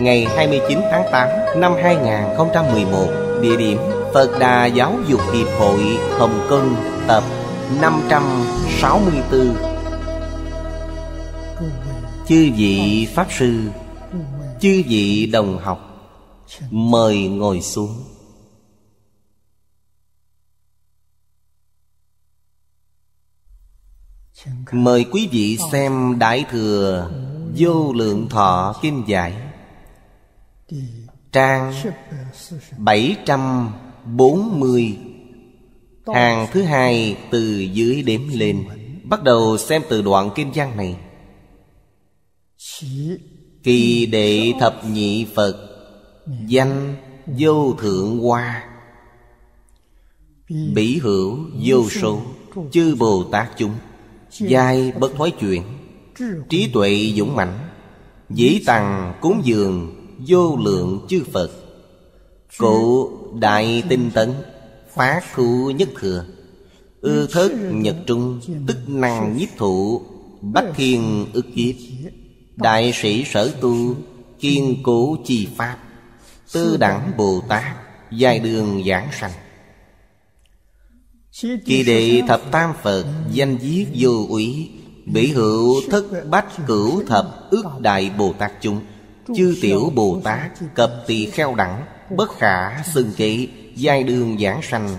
ngày 29 tháng 8 năm 2011, địa điểm Phật Đà Giáo dục Hiệp hội Hồng Kông tập 564. Chư vị Pháp Sư, chư vị đồng học, mời ngồi xuống. Mời quý vị xem Đại Thừa Vô Lượng Thọ Kinh Giải Trang 740 Hàng thứ hai từ dưới đếm lên Bắt đầu xem từ đoạn kinh văn này Kỳ đệ thập nhị Phật Danh vô thượng hoa Bỉ hữu vô số Chư Bồ Tát chúng Giai bất thoái chuyển Trí tuệ dũng mạnh Dĩ tằng cúng dường vô lượng chư Phật Cụ đại tinh tấn Phá khu nhất thừa Ư thất nhật trung Tức năng nhiếp thụ Bách thiên ức kiếp Đại sĩ sở tu Kiên cố chi pháp Tư đẳng Bồ Tát Dài đường giảng sanh Kỳ đệ thập tam Phật Danh viết vô úy Bỉ hữu thất bách cửu thập ước đại Bồ Tát chúng Chư tiểu Bồ Tát Cập tỳ kheo đẳng Bất khả xưng kỵ Giai đường giảng sanh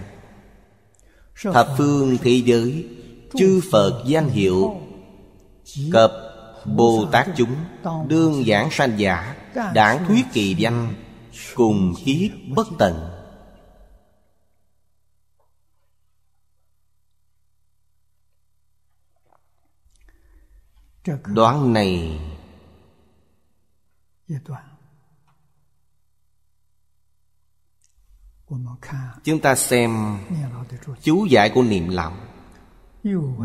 Thập phương thế giới Chư Phật danh hiệu Cập Bồ Tát chúng Đương giảng sanh giả Đảng thuyết kỳ danh Cùng kiếp bất tận Đoán này Chúng ta xem chú giải của niệm lão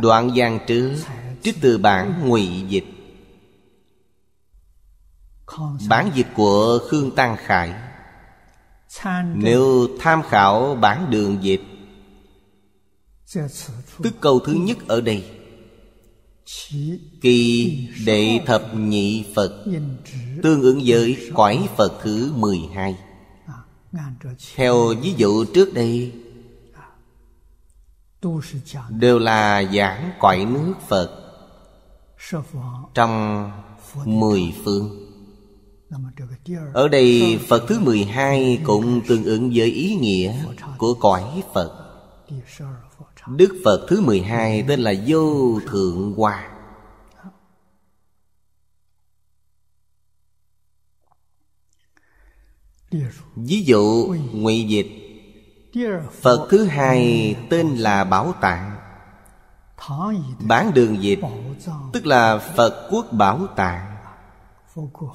Đoạn gian trứ Trích từ bản ngụy dịch Bản dịch của Khương Tăng Khải Nếu tham khảo bản đường dịch Tức câu thứ nhất ở đây Kỳ đệ thập nhị Phật Tương ứng với cõi Phật thứ 12 à, Theo ví dụ trước đây à, Đều là giảng cõi nước Phật Trong mười phương Ở đây Phật thứ 12 cũng tương ứng với ý nghĩa của cõi Phật Đức Phật thứ 12 tên là Vô Thượng Hoa Ví dụ Ngụy Dịch Phật thứ hai tên là Bảo Tạng Bán đường dịch Tức là Phật quốc Bảo Tạng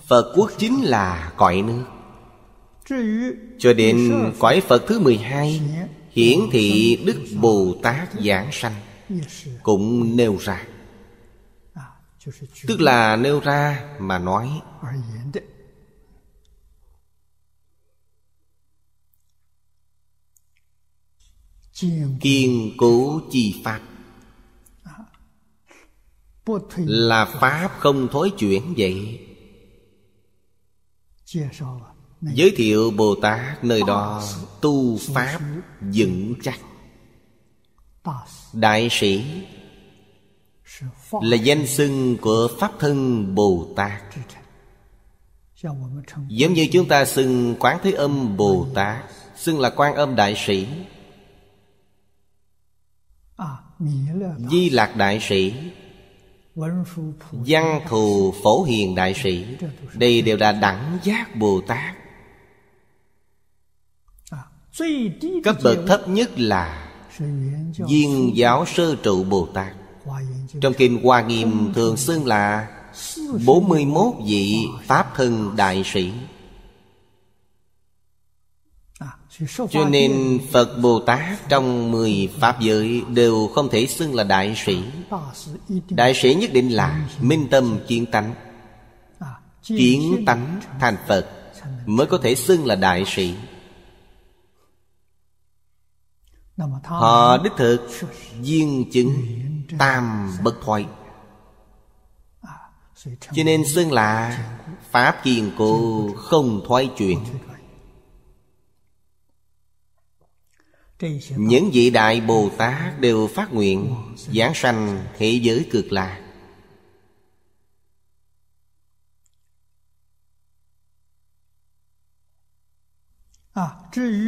Phật quốc chính là cõi nước Cho đến cõi Phật thứ 12 hiển thị đức bồ tát giảng sanh cũng nêu ra tức là nêu ra mà nói kiên cố chi pháp là pháp không thối chuyển vậy Giới thiệu Bồ Tát nơi đó tu Pháp vững chắc Đại sĩ Là danh xưng của Pháp thân Bồ Tát Giống như chúng ta xưng Quán Thế Âm Bồ Tát Xưng là Quan Âm Đại Sĩ à, Di Lạc Đại Sĩ Văn Thù Phổ Hiền Đại Sĩ Đây đều là đẳng giác Bồ Tát cấp bậc thấp nhất là viên giáo sơ trụ bồ tát trong kinh hoa nghiêm thường xưng là 41 vị pháp thân đại sĩ à, cho nên Phật Bồ Tát trong mười Pháp giới đều không thể xưng là đại sĩ Đại sĩ nhất định là minh tâm kiến tánh à, Kiến tánh thành Phật mới có thể xưng là đại sĩ Họ đích thực Duyên chứng Tam bất thoại à, Cho nên xưng là Pháp kiên cố không thoái chuyển Những vị đại Bồ Tát đều phát nguyện Giảng sanh thế giới cực lạc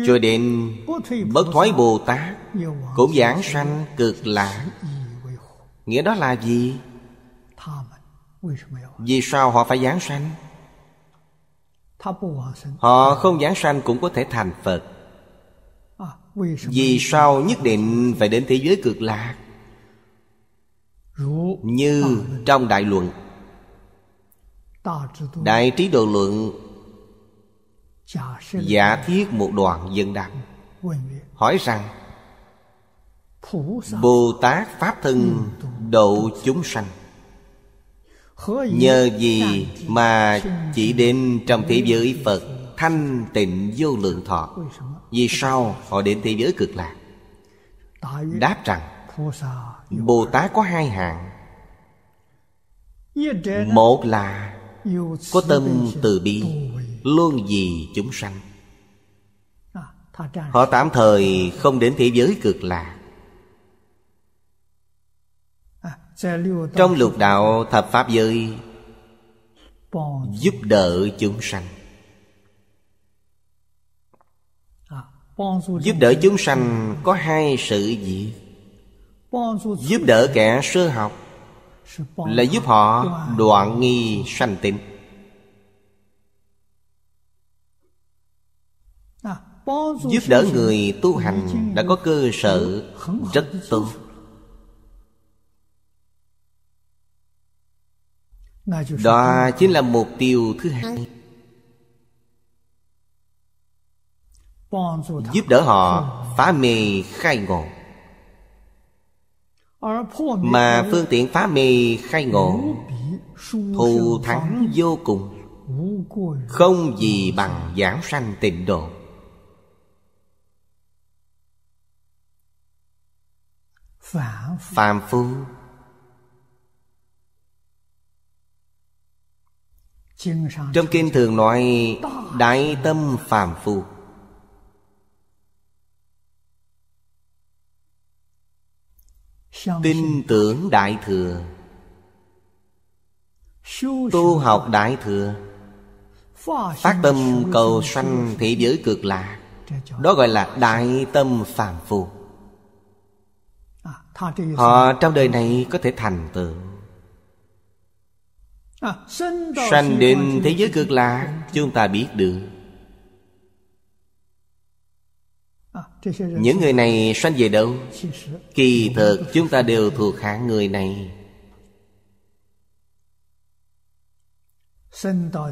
Cho đến bất thoái Bồ Tát Cũng giảng sanh cực lạc Nghĩa đó là gì? Vì sao họ phải giảng sanh? Họ không giảng sanh cũng có thể thành Phật Vì sao nhất định phải đến thế giới cực lạc? Như trong Đại Luận Đại Trí Độ Luận giả thiết một đoàn dân đạo hỏi rằng bồ tát pháp thân độ chúng sanh nhờ gì mà chỉ đến trong thế giới phật thanh tịnh vô lượng thọ vì sao họ đến thế giới cực lạc đáp rằng bồ tát có hai hạng một là có tâm từ bi luôn vì chúng sanh à, họ tạm thời không đến thế giới cực lạc à, trong lục đạo thập pháp giới giúp đỡ chúng sanh à, giúp đỡ chúng sanh có hai sự gì giúp đỡ kẻ sơ học là giúp họ đoạn nghi sanh tịnh Giúp đỡ người tu hành đã có cơ sở rất tốt Đó chính là mục tiêu thứ hai Giúp đỡ họ phá mê khai ngộ Mà phương tiện phá mê khai ngộ Thù thắng vô cùng Không gì bằng giảng sanh tịnh độ phàm phu trong kinh thường nói đại tâm phàm phu tin tưởng đại thừa tu học đại thừa phát tâm cầu sanh thị giới cực lạc đó gọi là đại tâm phàm phu họ trong đời này có thể thành tựu à, sanh đến thế giới cực lạ chúng ta biết được à, những người này sanh về đâu kỳ thực chúng ta đều thuộc hạng người này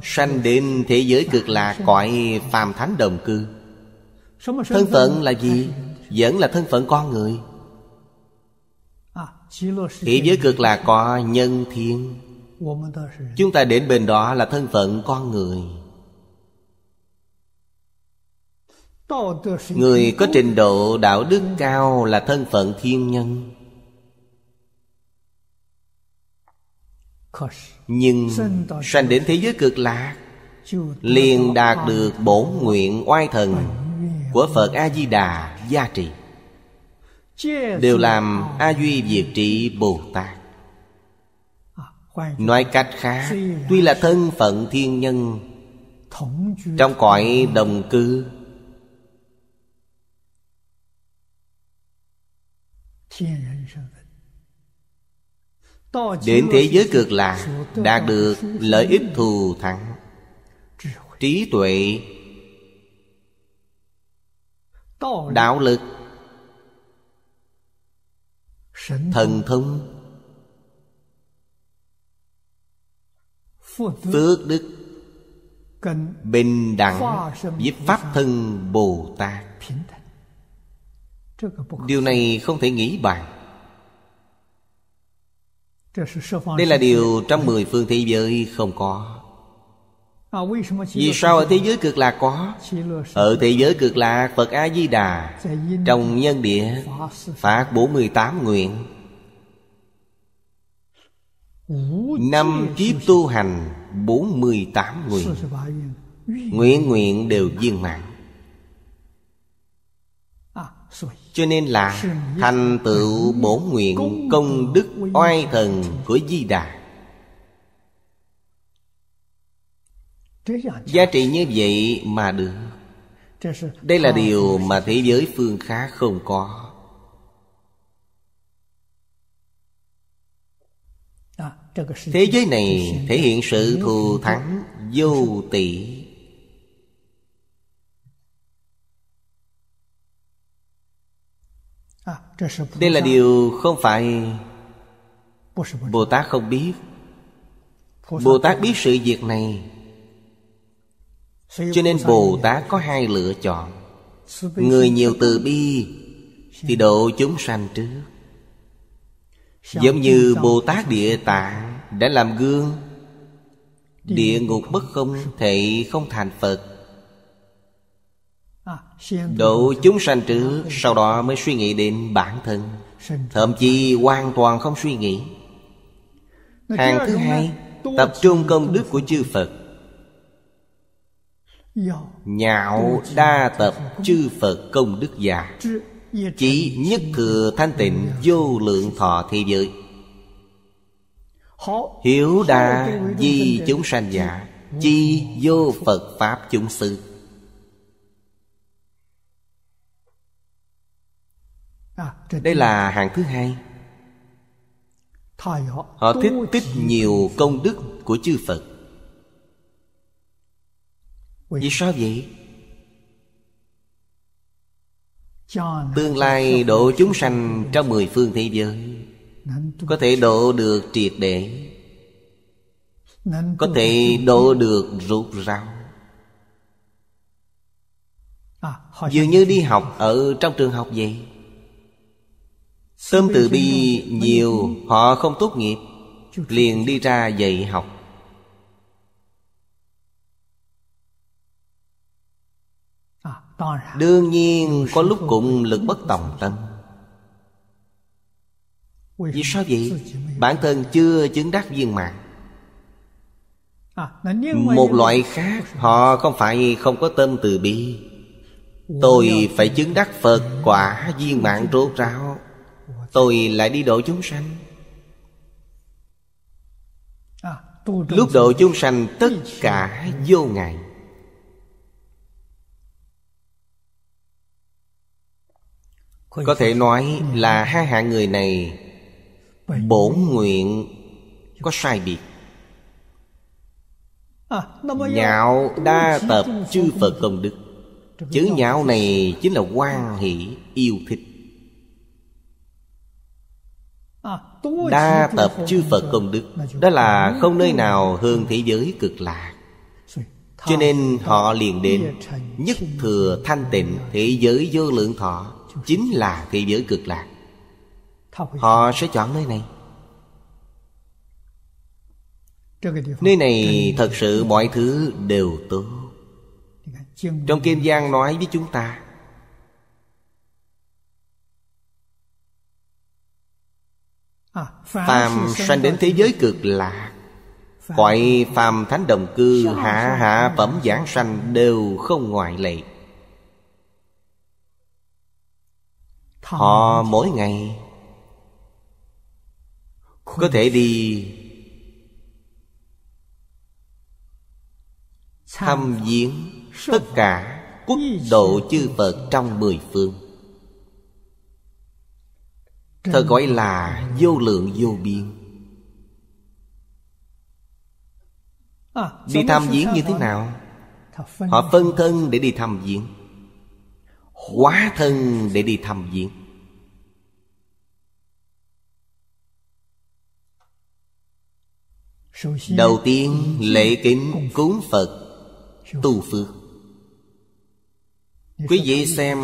sanh đến thế giới cực lạc cõi phàm thánh đồng cư thân phận là gì vẫn là thân phận con người Thế giới cực lạc có nhân thiên Chúng ta đến bên đó là thân phận con người Người có trình độ đạo đức cao là thân phận thiên nhân Nhưng sanh đến thế giới cực lạc Liền đạt được bổn nguyện oai thần Của Phật A-di-đà gia trị đều làm a duy diệt trị bồ tát nói cách khác tuy là thân phận thiên nhân trong cõi đồng cư đến thế giới cực lạc đạt được lợi ích thù thắng trí tuệ đạo lực thần thông phước đức bình đẳng với pháp thân bồ tát điều này không thể nghĩ bàn đây là điều trong mười phương thế giới không có vì sao ở thế giới cực lạc có Ở thế giới cực lạc Phật A-di-đà Trong nhân địa Phát 48 nguyện Năm kiếp tu hành 48 nguyện Nguyện nguyện đều viên mãn à, Cho nên là Thành tựu bổ nguyện công đức oai thần của Di Đà Giá trị như vậy mà được Đây là điều mà thế giới phương khá không có Thế giới này thể hiện sự thù thắng vô tỷ Đây là điều không phải Bồ Tát không biết Bồ Tát biết sự việc này cho nên bồ tát có hai lựa chọn người nhiều từ bi thì độ chúng sanh trước giống như bồ tát địa tạng đã làm gương địa ngục bất không thể không thành phật à, độ chúng sanh trước sau đó mới suy nghĩ đến bản thân thậm chí hoàn toàn không suy nghĩ hàng thứ hai tập trung công đức của chư phật Nhạo đa tập chư Phật công đức già Chỉ nhất thừa thanh tịnh vô lượng thọ thế giới Hiểu đa di chúng sanh giả Chi vô Phật Pháp chúng sư Đây là hàng thứ hai Họ thích tích nhiều công đức của chư Phật vì sao vậy? Tương lai độ chúng sanh trong mười phương thế giới Có thể độ được triệt để Có thể độ được rụt ráo à, Dường như đi học ở trong trường học vậy Tâm từ bi nhiều Họ không tốt nghiệp Liền đi ra dạy học Đương nhiên có lúc cũng lực bất tòng tâm Vì sao vậy? Bản thân chưa chứng đắc viên mạng Một loại khác Họ không phải không có tâm từ bi Tôi phải chứng đắc Phật quả viên mạng rốt ráo Tôi lại đi độ chúng sanh Lúc độ chúng sanh tất cả vô ngại có thể nói là hai hạng người này bổn nguyện có sai biệt à, nhạo đa tập chư phật công đức chữ nhạo này chính là quan hỷ yêu thích à, đa tập chư phật công đức đó là không nơi nào hơn thế giới cực lạc cho nên họ liền đến nhất thừa thanh tịnh thế giới vô lượng thọ chính là thế giới cực lạc họ sẽ chọn nơi này nơi này thật sự mọi thứ đều tốt trong Kim giang nói với chúng ta à, phàm sanh đến thế giới cực lạc gọi phàm thánh đồng cư hạ hạ phẩm giảng sanh đều không ngoại lệ Họ mỗi ngày Có thể đi Thăm viếng Tất cả quốc độ chư Phật trong mười phương Thật gọi là vô lượng vô biên Đi tham viếng như thế nào? Họ phân thân để đi tham viếng hóa thân để đi tham viếng Đầu tiên lễ kính cúng Phật Tu phước Quý vị xem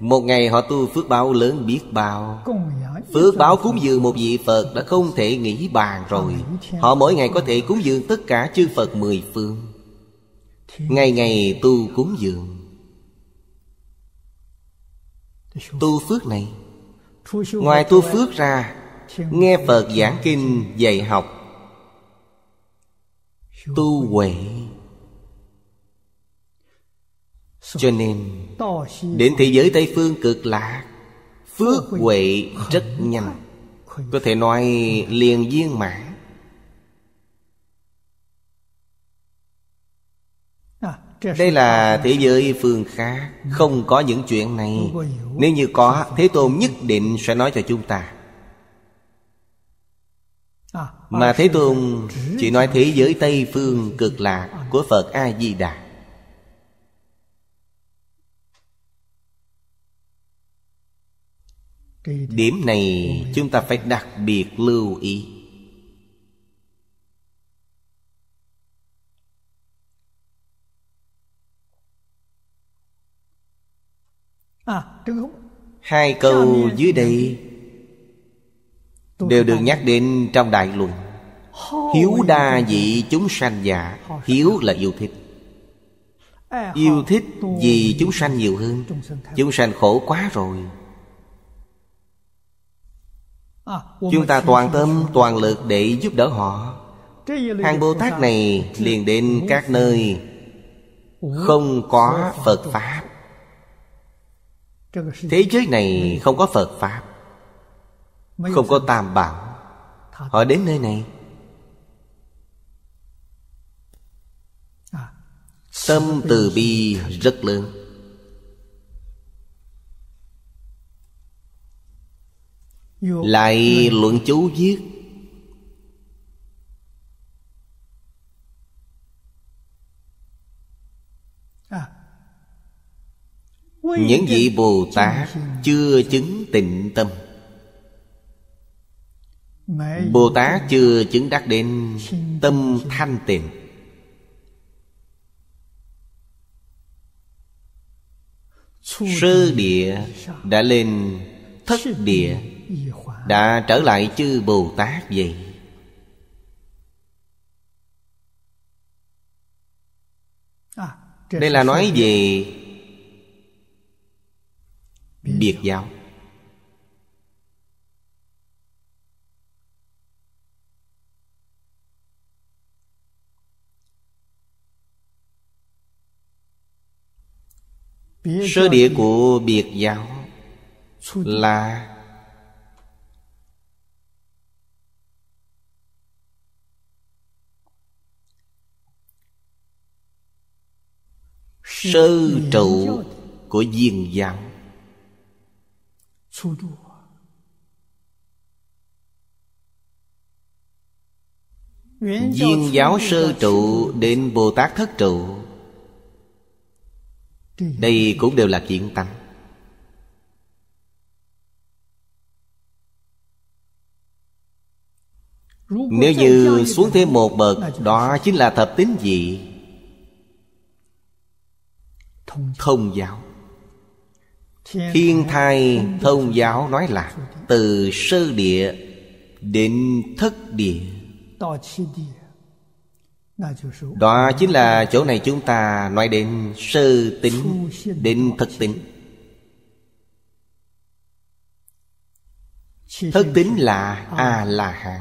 Một ngày họ tu phước báo lớn biết bao Phước báo cúng dường một vị Phật Đã không thể nghĩ bàn rồi Họ mỗi ngày có thể cúng dường tất cả chư Phật mười phương Ngày ngày tu cúng dường Tu phước này Ngoài tu phước ra Nghe Phật giảng kinh dạy học tu huệ cho nên đến thế giới tây phương cực lạc phước huệ rất nhanh có thể nói liền viên mãn đây là thế giới phương khác không có những chuyện này nếu như có thế tôn nhất định sẽ nói cho chúng ta mà Thế Tôn chỉ nói thế giới Tây Phương cực lạc của Phật A-di-đà Điểm này chúng ta phải đặc biệt lưu ý à, Hai câu dưới đây đều được nhắc đến trong đại luận hiếu đa vị chúng sanh giả hiếu là yêu thích yêu thích vì chúng sanh nhiều hơn chúng sanh khổ quá rồi à, chúng ta toàn tâm toàn lực để giúp đỡ họ hàng bồ tát này liền đến các nơi không có phật pháp thế giới này không có phật pháp không có tàm bảo Họ đến nơi này à. Tâm từ bi rất lớn Lại luận chú viết à. Những vị Bồ Tát chưa chứng tịnh tâm Bồ Tát chưa chứng đắc đến tâm thanh tịnh Sơ địa đã lên thất địa Đã trở lại chư Bồ Tát vậy Đây là nói về Biệt giáo Sơ địa của biệt giáo Là Sơ trụ của viên giáo Viên giáo sơ trụ đến Bồ Tát thất trụ đây cũng đều là kiện tăng nếu như xuống thêm một bậc đó chính là thập tín dị thông giáo thiên thai thông giáo nói là từ sơ địa đến thất địa đó chính là chỗ này chúng ta nói đến sơ tính định thực tính thất tính là a la hán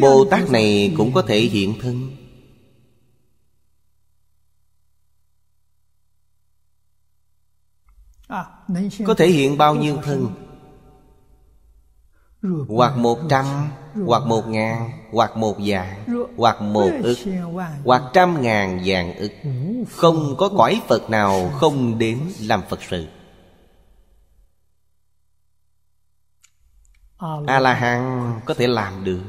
bồ tát này cũng có thể hiện thân à, có thể hiện bao nhiêu thân hoặc một trăm Hoặc một ngàn Hoặc một vạn Hoặc một ức Hoặc trăm ngàn vạn ức Không có cõi Phật nào không đến làm Phật sự A-la-hán có thể làm được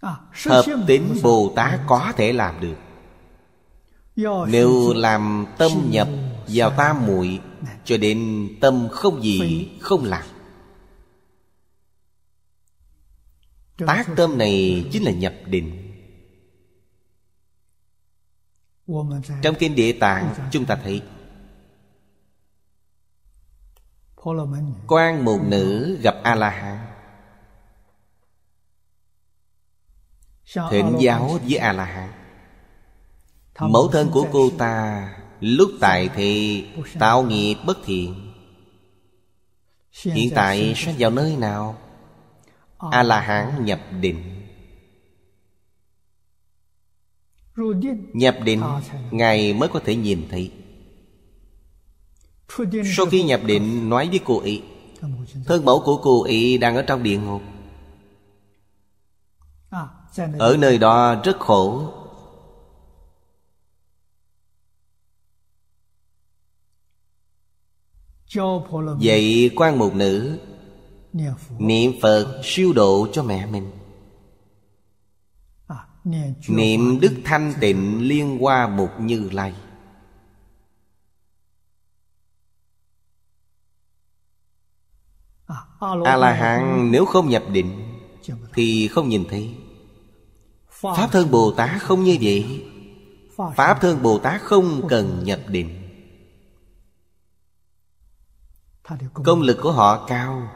à, Hợp tính Bồ Tát có thể làm được Nếu làm tâm nhập vào tam dạ. muội cho đến tâm không gì không làm tác tâm này chính là nhập định trong kinh địa tạng dạ. chúng ta thấy quan một nữ gặp a la hán thỉnh giáo với a la hán mẫu thân của cô ta Lúc tại thì tạo nghiệp bất thiện Hiện tại sẽ vào nơi nào? A-la-hán nhập định Nhập định Ngài mới có thể nhìn thấy Sau khi nhập định nói với cô ấy Thân mẫu của cô ấy đang ở trong địa ngục Ở nơi đó rất khổ Vậy quan một nữ Niệm Phật siêu độ cho mẹ mình à, Niệm đức thanh tịnh liên hoa một như lai à, A-la-hán nếu không nhập định Thì không nhìn thấy Pháp thân Bồ Tát không như vậy Pháp thân Bồ Tát không cần nhập định Công lực của họ cao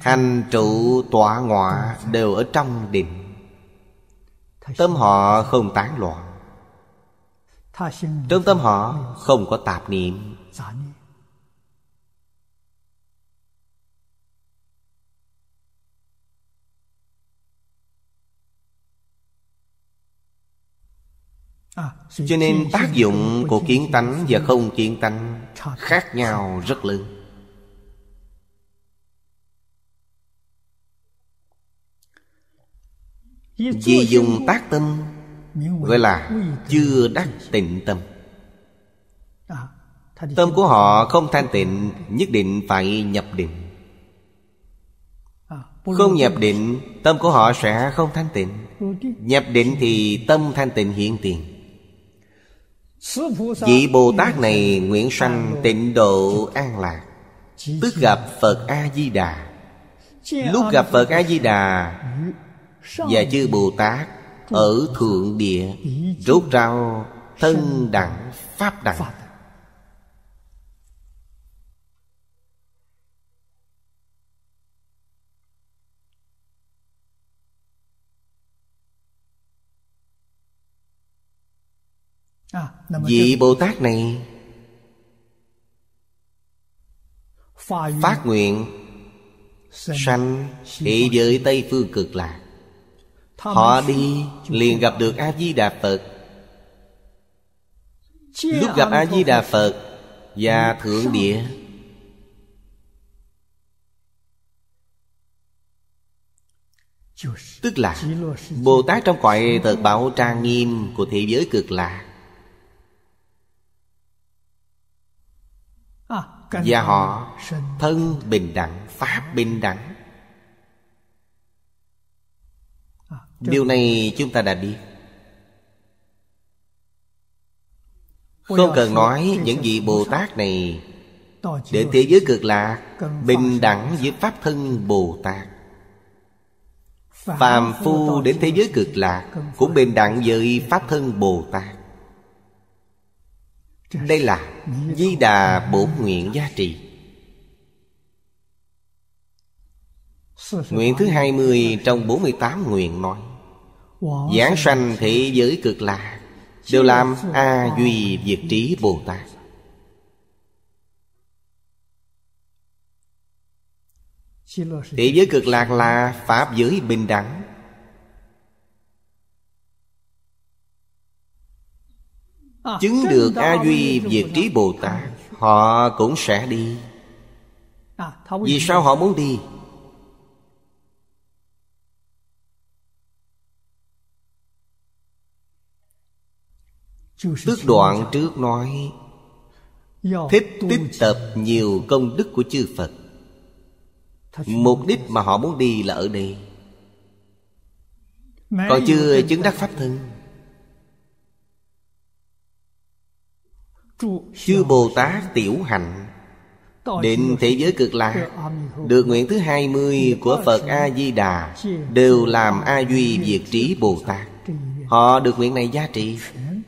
Hành trụ tọa ngọa đều ở trong định Tâm họ không tán loạn Trong tâm họ không có tạp niệm à, Cho nên tác dụng của kiến tánh và không kiến tánh khác nhau rất lớn Vì dùng tác tâm Gọi là chưa đắc tịnh tâm Tâm của họ không thanh tịnh Nhất định phải nhập định Không nhập định Tâm của họ sẽ không thanh tịnh Nhập định thì tâm thanh tịnh hiện tiền Vị Bồ Tát này nguyện sanh tịnh độ an lạc Tức gặp Phật A-di-đà Lúc gặp Phật A-di-đà Và chư Bồ Tát Ở Thượng Địa Rốt rau thân đẳng Pháp đẳng Vị Bồ Tát này Phát nguyện Sanh thị giới Tây Phương cực lạc Họ đi liền gặp được A-di-đà Phật Lúc gặp A-di-đà Phật Và Thượng Địa Tức là Bồ Tát trong cõi thật bảo trang nghiêm Của thế giới cực lạc và họ thân bình đẳng pháp bình đẳng điều này chúng ta đã biết không cần nói những vị bồ tát này đến thế giới cực lạc bình đẳng với pháp thân bồ tát phàm phu đến thế giới cực lạc cũng bình đẳng với pháp thân bồ tát đây là di đà bổn nguyện giá trị Nguyện thứ 20 trong 48 nguyện nói Giảng sanh thị giới cực lạc Đều làm A Duy Việt Trí Bồ Tát Thế giới cực lạc là Pháp giới bình đẳng À, chứng được A Duy Việt Trí Bồ Tát Họ cũng sẽ đi à, Vì sao họ muốn đi? Tức đoạn trước nói Thích tích tập nhiều công đức của chư Phật Mục đích mà họ muốn đi là ở đây Còn chưa chứng đắc Pháp thân Chư Bồ Tát tiểu hạnh Định thế giới cực lạc Được nguyện thứ hai mươi của Phật A-di-đà Đều làm A-duy Việt trí Bồ Tát Họ được nguyện này giá trị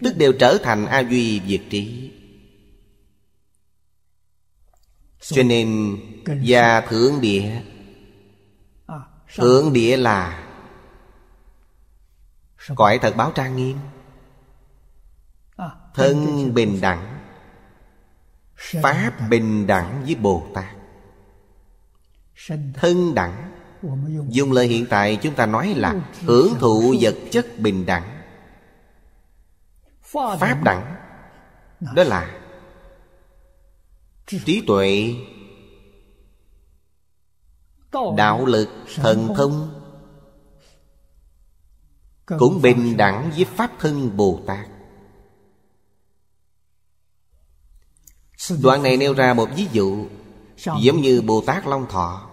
Tức đều trở thành A-duy Việt trí Cho nên Gia Thượng Địa Thượng Địa là Cõi thật báo trang nghiêm Thân bình đẳng Pháp bình đẳng với Bồ Tát Thân đẳng Dùng lời hiện tại chúng ta nói là Hưởng thụ vật chất bình đẳng Pháp đẳng Đó là Trí tuệ Đạo lực Thần thông Cũng bình đẳng với Pháp thân Bồ Tát Đoạn này nêu ra một ví dụ Giống như Bồ Tát Long Thọ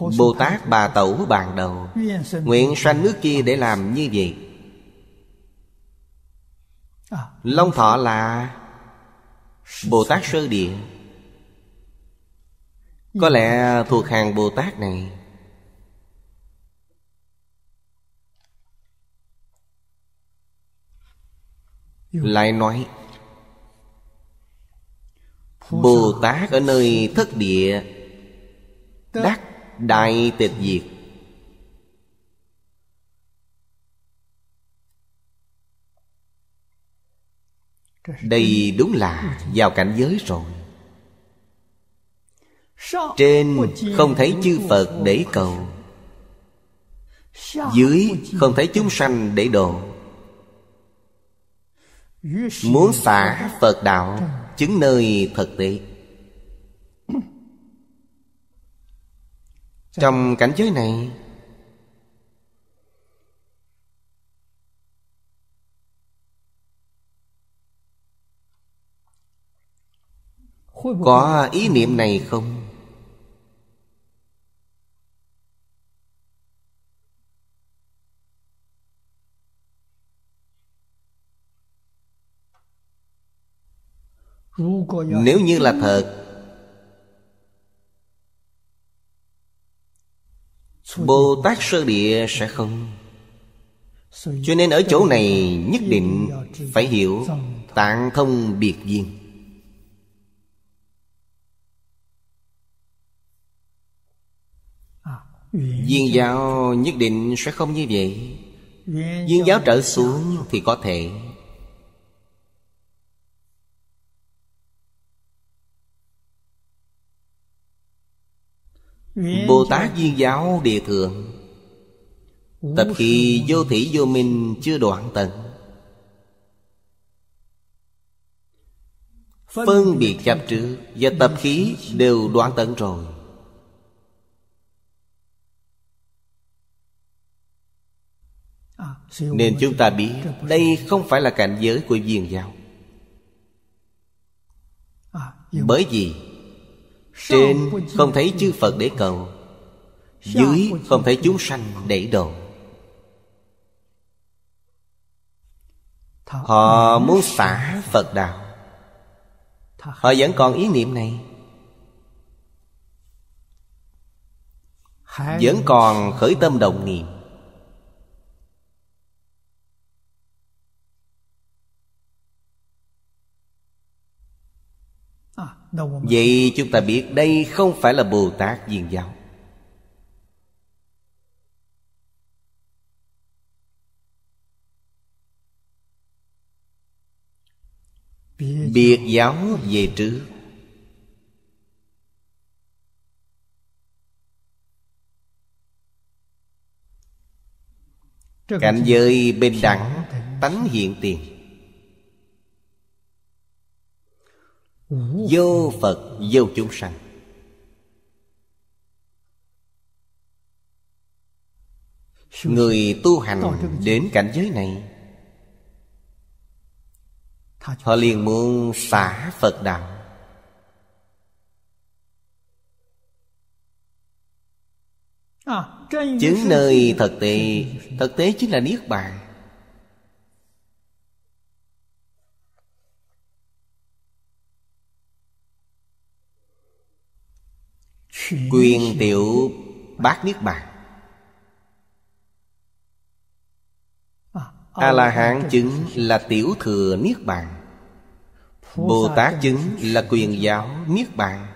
Bồ Tát bà tẩu bàn đầu Nguyện sanh nước kia để làm như vậy Long thọ là Bồ Tát sơ địa Có lẽ thuộc hàng Bồ Tát này Lại nói Bồ Tát ở nơi thất địa Đắc Đại Tịch Diệt Đây đúng là vào cảnh giới rồi Trên không thấy chư Phật để cầu Dưới không thấy chúng sanh để độ Muốn xả Phật đạo chứng nơi thực tế trong cảnh giới này có ý niệm này không Nếu như là thật Bồ Tát Sơ Địa sẽ không Cho nên ở chỗ này nhất định phải hiểu Tạng thông biệt duyên Duyên giáo nhất định sẽ không như vậy Duyên giáo trở xuống thì có thể Bồ Tát Duyên Giáo Địa Thượng Tập khi vô thủy vô minh chưa đoạn tận Phân biệt chấp trước và tập khí đều đoạn tận rồi à, Nên chúng ta biết Đây không phải là cảnh giới của viên giáo à, Bởi vì trên không thấy chư Phật để cầu Dưới không thấy chúng sanh để độ Họ muốn xả Phật đạo Họ vẫn còn ý niệm này Vẫn còn khởi tâm đồng niệm À, Vậy chúng ta biết đây không phải là Bồ Tát viên giáo Biệt giáo về trước Cảnh giới bình đẳng tánh hiện tiền Vô Phật vô chúng sanh Người tu hành đến cảnh giới này Họ liền muốn xả Phật đạo à, Chứng nơi thực tế Thực tế chính là Niết Bàn Quyền tiểu bát Niết Bàn A-la-hán chứng là tiểu thừa Niết Bàn Bồ Tát chứng là quyền giáo Niết Bàn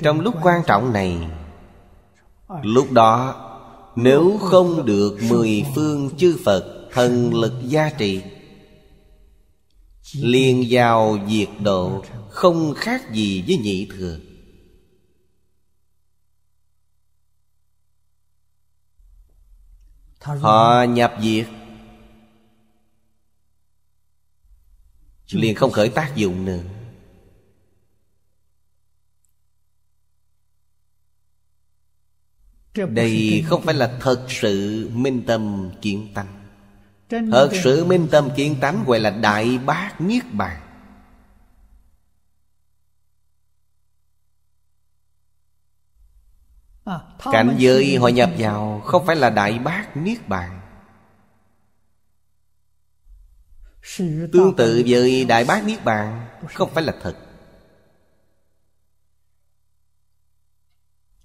Trong lúc quan trọng này Lúc đó Nếu không được mười phương chư Phật Thần lực gia trì liền vào diệt độ không khác gì với nhị thừa họ nhập diệt liền không khởi tác dụng nữa đây không phải là thật sự minh tâm kiến tánh Thật sự minh tâm kiến tánh gọi là Đại Bác Niết Bàn à, Cảnh giới họ nhập vào không phải là Đại Bác Niết Bàn Tương tự với Đại Bác Niết Bàn không phải là thật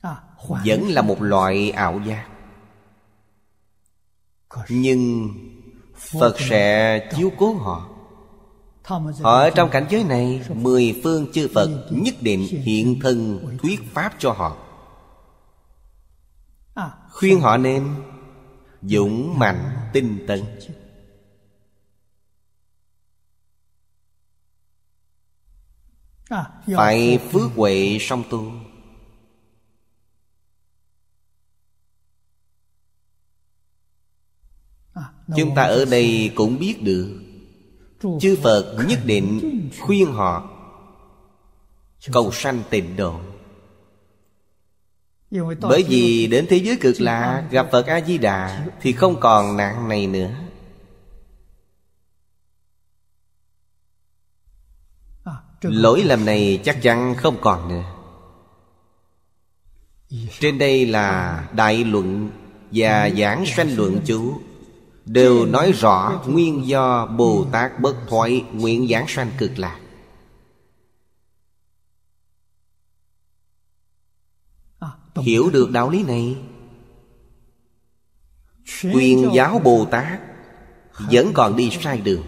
à, Vẫn là một loại ảo giác Nhưng Phật sẽ chiếu cố họ Họ ở trong cảnh giới này Mười phương chư Phật nhất định hiện thân thuyết pháp cho họ Khuyên họ nên Dũng mạnh tinh tấn Phải phước huệ song tu chúng ta ở đây cũng biết được chư phật nhất định khuyên họ cầu sanh tịnh độ bởi vì đến thế giới cực lạ gặp phật a di đà thì không còn nạn này nữa à, lỗi lầm này chắc chắn không còn nữa trên đây là đại luận và giảng sanh luận chú đều nói rõ nguyên do bồ tát bất thoại nguyện giảng sanh cực lạc à, hiểu được đạo lý này quyền giáo bồ tát vẫn còn đi sai đường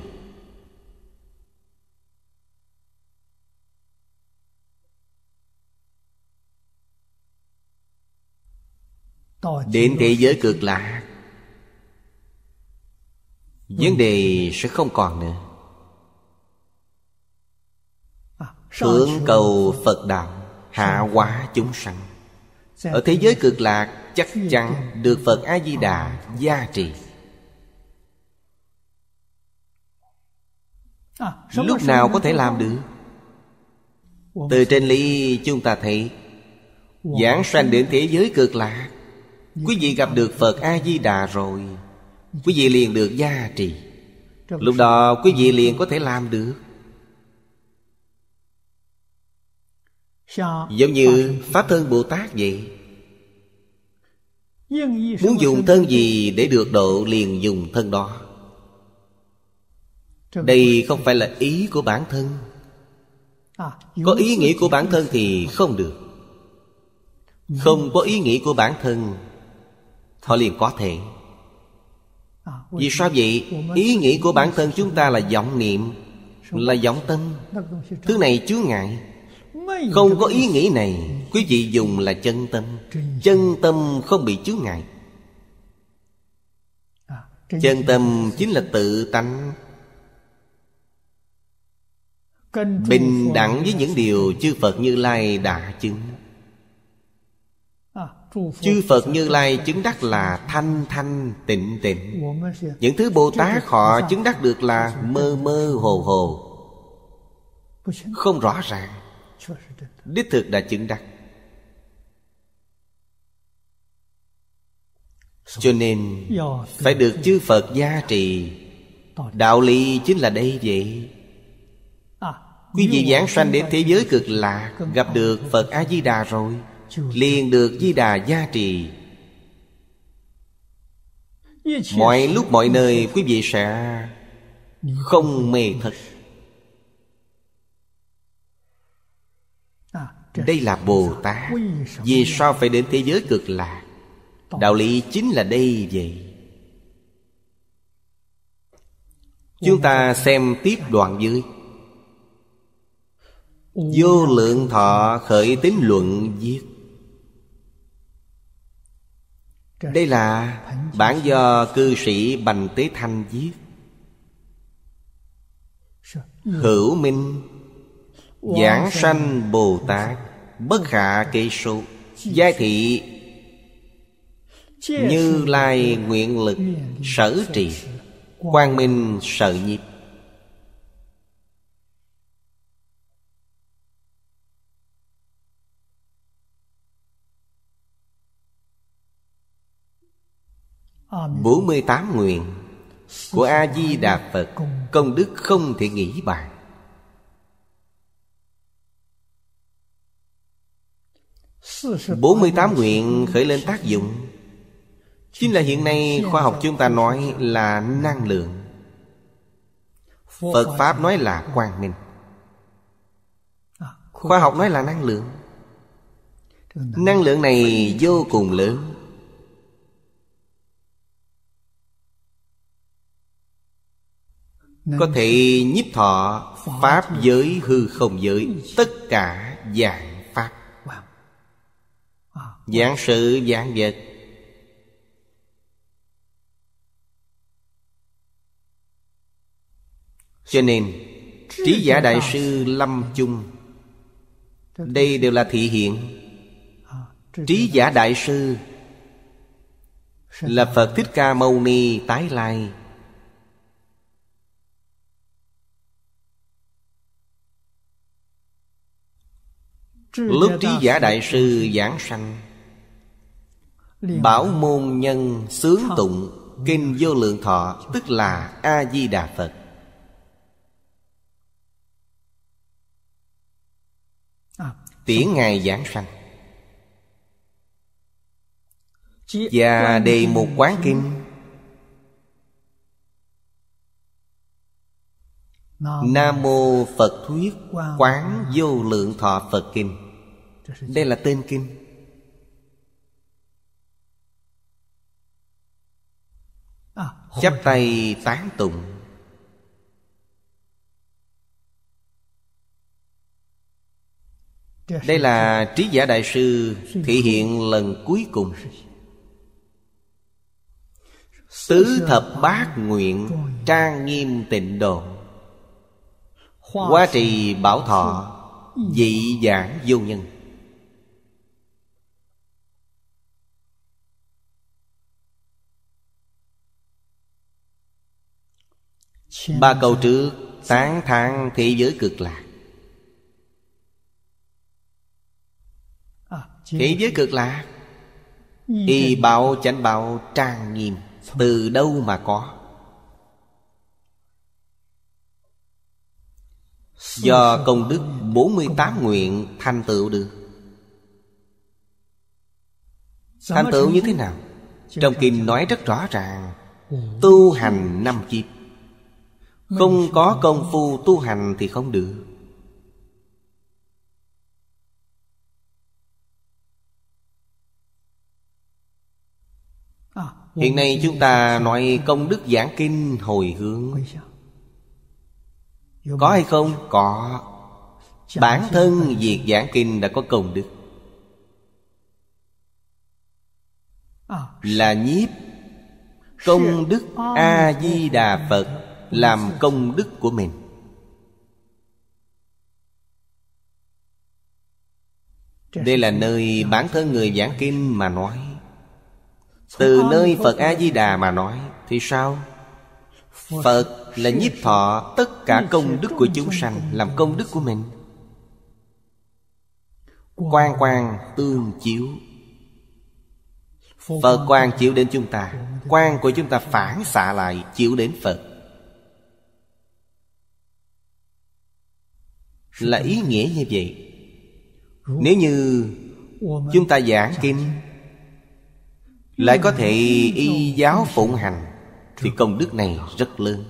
đến thế giới cực lạc Vấn ừ. đề sẽ không còn nữa à, Thượng cầu Phật Đạo Hạ hóa chúng sanh Ở thế giới cực lạc Chắc chắn được Phật A-di-đà gia trì à, Lúc nào có thể làm được Từ trên lý chúng ta thấy Giảng sanh đến thế giới cực lạc Quý vị gặp được Phật A-di-đà rồi quý vị liền được gia trì lúc đó quý vị liền có thể làm được giống như pháp thân bồ tát vậy muốn dùng thân gì để được độ liền dùng thân đó đây không phải là ý của bản thân có ý nghĩa của bản thân thì không được không có ý nghĩa của bản thân họ liền có thể vì sao vậy? Ý nghĩ của bản thân chúng ta là vọng niệm Là vọng tâm Thứ này chứa ngại Không có ý nghĩ này Quý vị dùng là chân tâm Chân tâm không bị chứa ngại Chân tâm chính là tự tánh Bình đẳng với những điều chư Phật Như Lai đã chứng chư phật như lai chứng đắc là thanh thanh tịnh tịnh những thứ bồ tát họ chứng đắc được là mơ mơ hồ hồ không rõ ràng đích thực đã chứng đắc cho nên phải được chư phật gia trì đạo lý chính là đây vậy quý vị giảng sanh đến thế giới cực lạc gặp được phật a di đà rồi liền được di đà gia trì mọi lúc mọi nơi quý vị sẽ không mê thật à, đây là bồ tát vì sao phải đến thế giới cực lạc đạo lý chính là đây vậy chúng ta xem tiếp đoạn dưới vô lượng thọ khởi tính luận viết đây là bản do cư sĩ bành tế thanh viết hữu minh giảng sanh bồ tát bất khả kể số giai thị như lai nguyện lực sở trì quang minh sở nhịp. 48 nguyện Của A-di-đà Phật Công đức không thể nghĩ bàn bốn mươi tám nguyện khởi lên tác dụng Chính là hiện nay khoa học chúng ta nói là năng lượng Phật Pháp nói là quang minh Khoa học nói là năng lượng Năng lượng này vô cùng lớn có thể nhiếp thọ pháp giới hư không giới tất cả dạng pháp dạng à, sự dạng vật cho nên trí giả đại sư lâm chung đây đều là thị hiện à, trí giả đại sư là phật thích ca mâu ni tái lai Lúc trí giả đại sư giảng sanh Bảo môn nhân sướng tụng Kinh vô lượng thọ Tức là A-di-đà Phật à, Tiễn Ngài giảng sanh Và đề một quán kinh Nam Mô Phật Thuyết Quán Vô Lượng Thọ Phật Kinh đây là tên kinh à, Chắp tay tán tụng Đây là trí giả đại sư thể hiện lần cuối cùng Tứ thập bát nguyện trang nghiêm tịnh độ Quá trì bảo thọ dị giảng vô nhân Ba câu trước Tán thán thế giới cực lạc Thế giới cực lạc Y bảo chánh bảo trang nghiêm Từ đâu mà có Do công đức 48 nguyện thành tựu được Thành tựu như thế nào? Trong kinh nói rất rõ ràng Tu hành năm kiếp không có công phu tu hành thì không được à, Hiện nay chúng ta nói công đức giảng kinh hồi hướng Có hay không? Có Bản thân việc giảng kinh đã có công đức à, Là nhiếp Công đức A-di-đà Phật làm công đức của mình đây là nơi bản thân người giảng kinh mà nói từ nơi phật a di đà mà nói thì sao phật là nhiếp thọ tất cả công đức của chúng sanh làm công đức của mình quan quan tương chiếu phật quan chiếu đến chúng ta quan của chúng ta phản xạ lại chiếu đến phật là ý nghĩa như vậy nếu như chúng ta giảng kinh lại có thể y giáo phụng hành thì công đức này rất lớn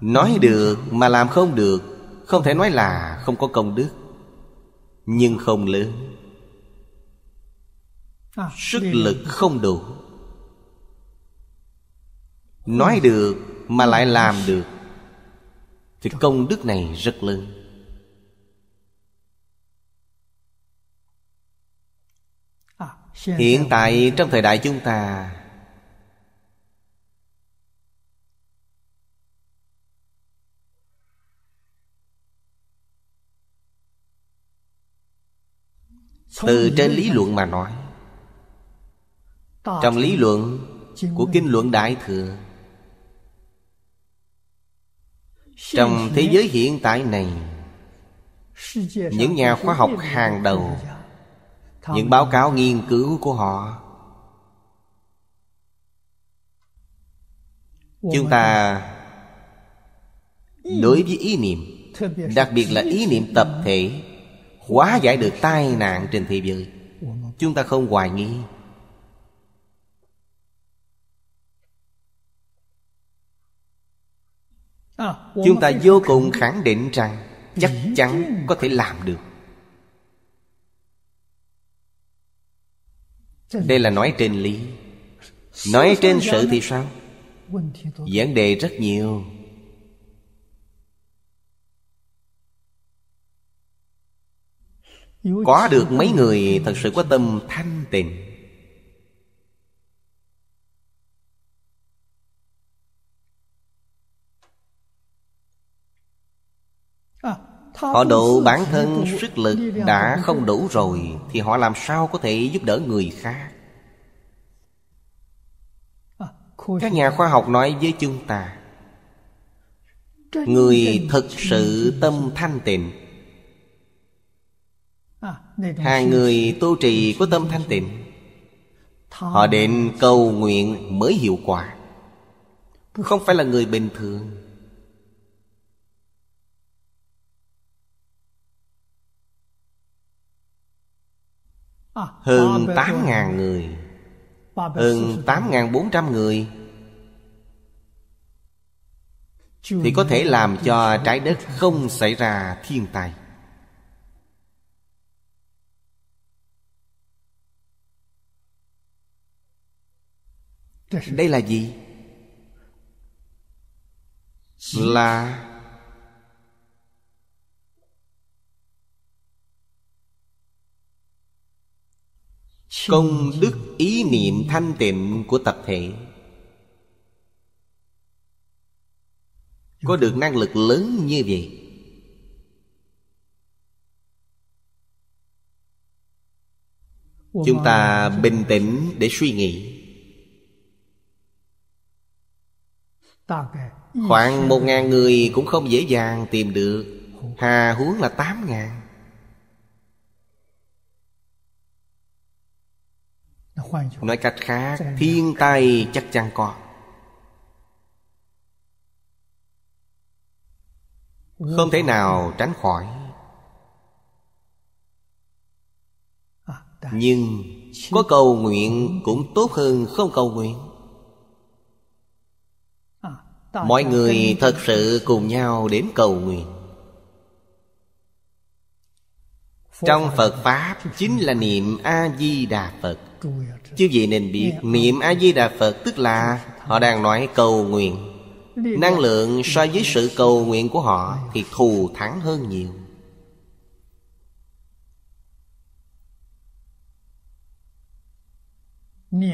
nói được mà làm không được không thể nói là không có công đức nhưng không lớn sức lực không đủ nói được mà lại làm được thì công đức này rất lớn Hiện tại trong thời đại chúng ta Từ trên lý luận mà nói Trong lý luận của Kinh luận Đại Thừa Trong thế giới hiện tại này Những nhà khoa học hàng đầu Những báo cáo nghiên cứu của họ Chúng ta Đối với ý niệm Đặc biệt là ý niệm tập thể Hóa giải được tai nạn trên thế giới Chúng ta không hoài nghi À, chúng ta vô cùng khẳng định rằng chắc chắn có thể làm được đây là nói trên lý nói trên sự thì sao vấn đề rất nhiều có được mấy người thật sự có tâm thanh tịnh Họ độ bản thân sức lực đã không đủ rồi Thì họ làm sao có thể giúp đỡ người khác à, Các nhà khoa học nói với chúng ta Người thực sự tâm thanh tịnh à, Hàng người tu trì có tâm thanh tịnh Họ đến cầu nguyện mới hiệu quả Không phải là người bình thường Hơn 8.000 người Hơn 8.400 người Thì có thể làm cho trái đất không xảy ra thiên tai Đây là gì? Là công đức ý niệm thanh tịnh của tập thể có được năng lực lớn như vậy chúng ta bình tĩnh để suy nghĩ khoảng một ngàn người cũng không dễ dàng tìm được hà huống là tám ngàn nói cách khác thiên tai chắc chắn có không thể nào tránh khỏi à, nhưng có cầu nguyện cũng tốt hơn không cầu nguyện à, mọi người thật sự cùng nhau đến cầu nguyện trong phật pháp chính là niệm a di đà phật chứ vậy nên biết niệm a di đà phật tức là họ đang nói cầu nguyện năng lượng so với sự cầu nguyện của họ thì thù thắng hơn nhiều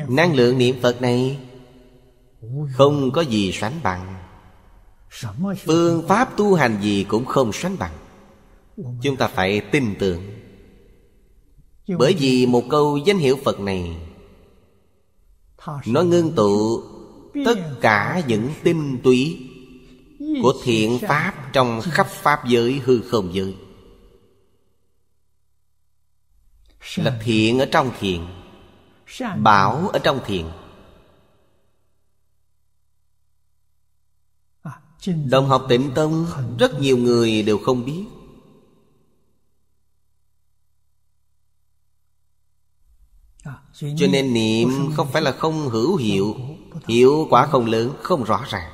năng lượng niệm phật này không có gì sánh bằng phương pháp tu hành gì cũng không sánh bằng Chúng ta phải tin tưởng Bởi vì một câu danh hiệu Phật này Nó ngưng tụ tất cả những tinh túy Của thiện Pháp trong khắp Pháp giới hư không giới Là thiện ở trong thiện Bảo ở trong thiện Đồng học tịnh tông Rất nhiều người đều không biết cho nên niệm không phải là không hữu hiệu hiệu quả không lớn không rõ ràng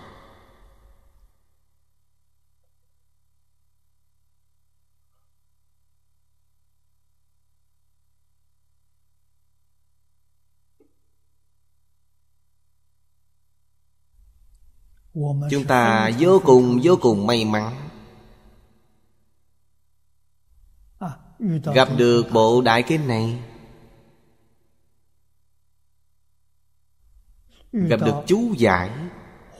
chúng ta vô cùng vô cùng may mắn gặp được bộ đại kinh này Ừ, gặp được chú giải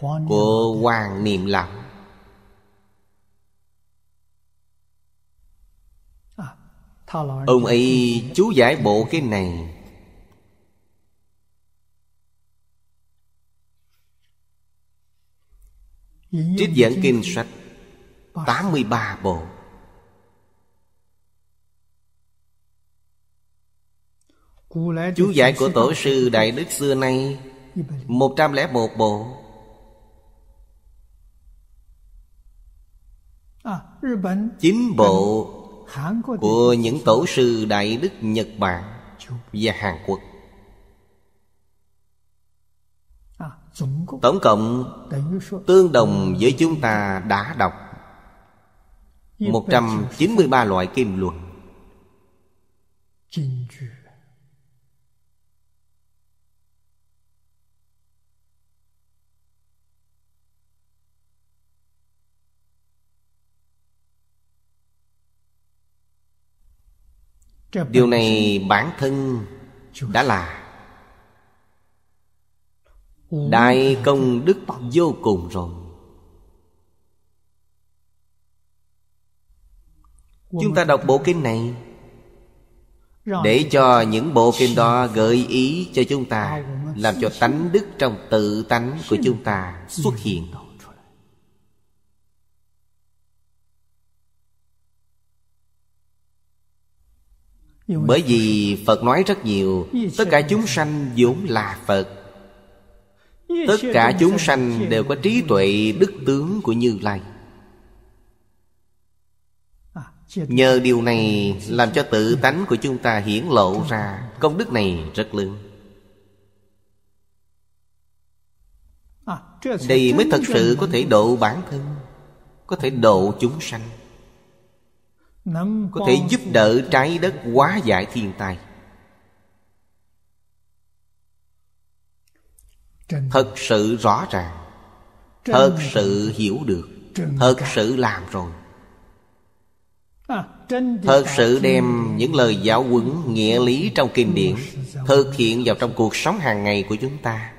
của hoàng niệm lão à, ông ấy chú giải bộ cái này trích dẫn kinh sách 83 bộ Chú giải của tổ sư Đại Đức xưa nay 101 bộ à, chín bộ của những tổ sư Đại Đức Nhật Bản và Hàn Quốc à, Tổng cộng tương đồng với chúng ta đã đọc 193 loại kim luận điều này bản thân đã là đại công đức vô cùng rồi chúng ta đọc bộ kinh này để cho những bộ kinh đó gợi ý cho chúng ta làm cho tánh đức trong tự tánh của chúng ta xuất hiện Bởi vì Phật nói rất nhiều Tất cả chúng sanh vốn là Phật Tất cả chúng sanh đều có trí tuệ đức tướng của Như Lai à, Nhờ điều này làm cho tự tánh của chúng ta hiển lộ ra Công đức này rất lớn à, Đây mới thật sự có thể độ bản thân Có thể độ chúng sanh có thể giúp đỡ trái đất hóa giải thiên tai thật sự rõ ràng thật sự hiểu được thật sự làm rồi à, thật sự đem những lời giáo huấn nghĩa lý trong kinh điển thực hiện vào trong cuộc sống hàng ngày của chúng ta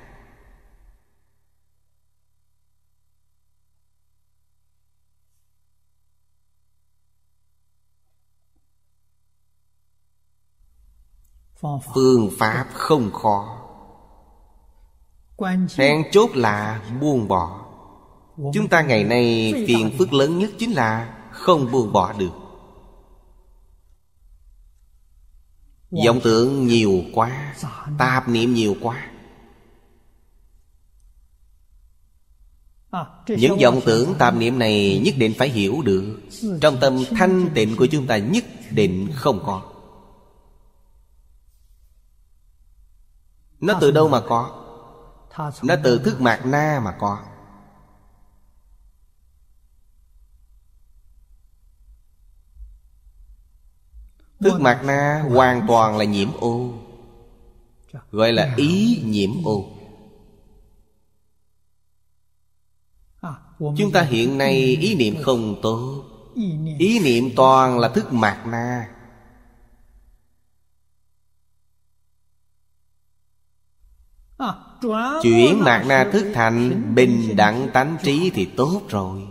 phương pháp không khó then chốt là buông bỏ chúng ta ngày nay phiền phức lớn nhất chính là không buông bỏ được vọng tưởng nhiều quá dạ, tạp niệm nhiều quá à, những vọng tưởng tạp niệm này nhất định phải hiểu được trong tâm thanh tịnh của chúng ta nhất định không có Nó từ đâu mà có Nó từ thức mạc na mà có Thức mạc na hoàn toàn là nhiễm ô Gọi là ý nhiễm ô Chúng ta hiện nay ý niệm không tốt Ý niệm toàn là thức mạc na Chuyển mạc na thức thành bình đẳng tánh trí thì tốt rồi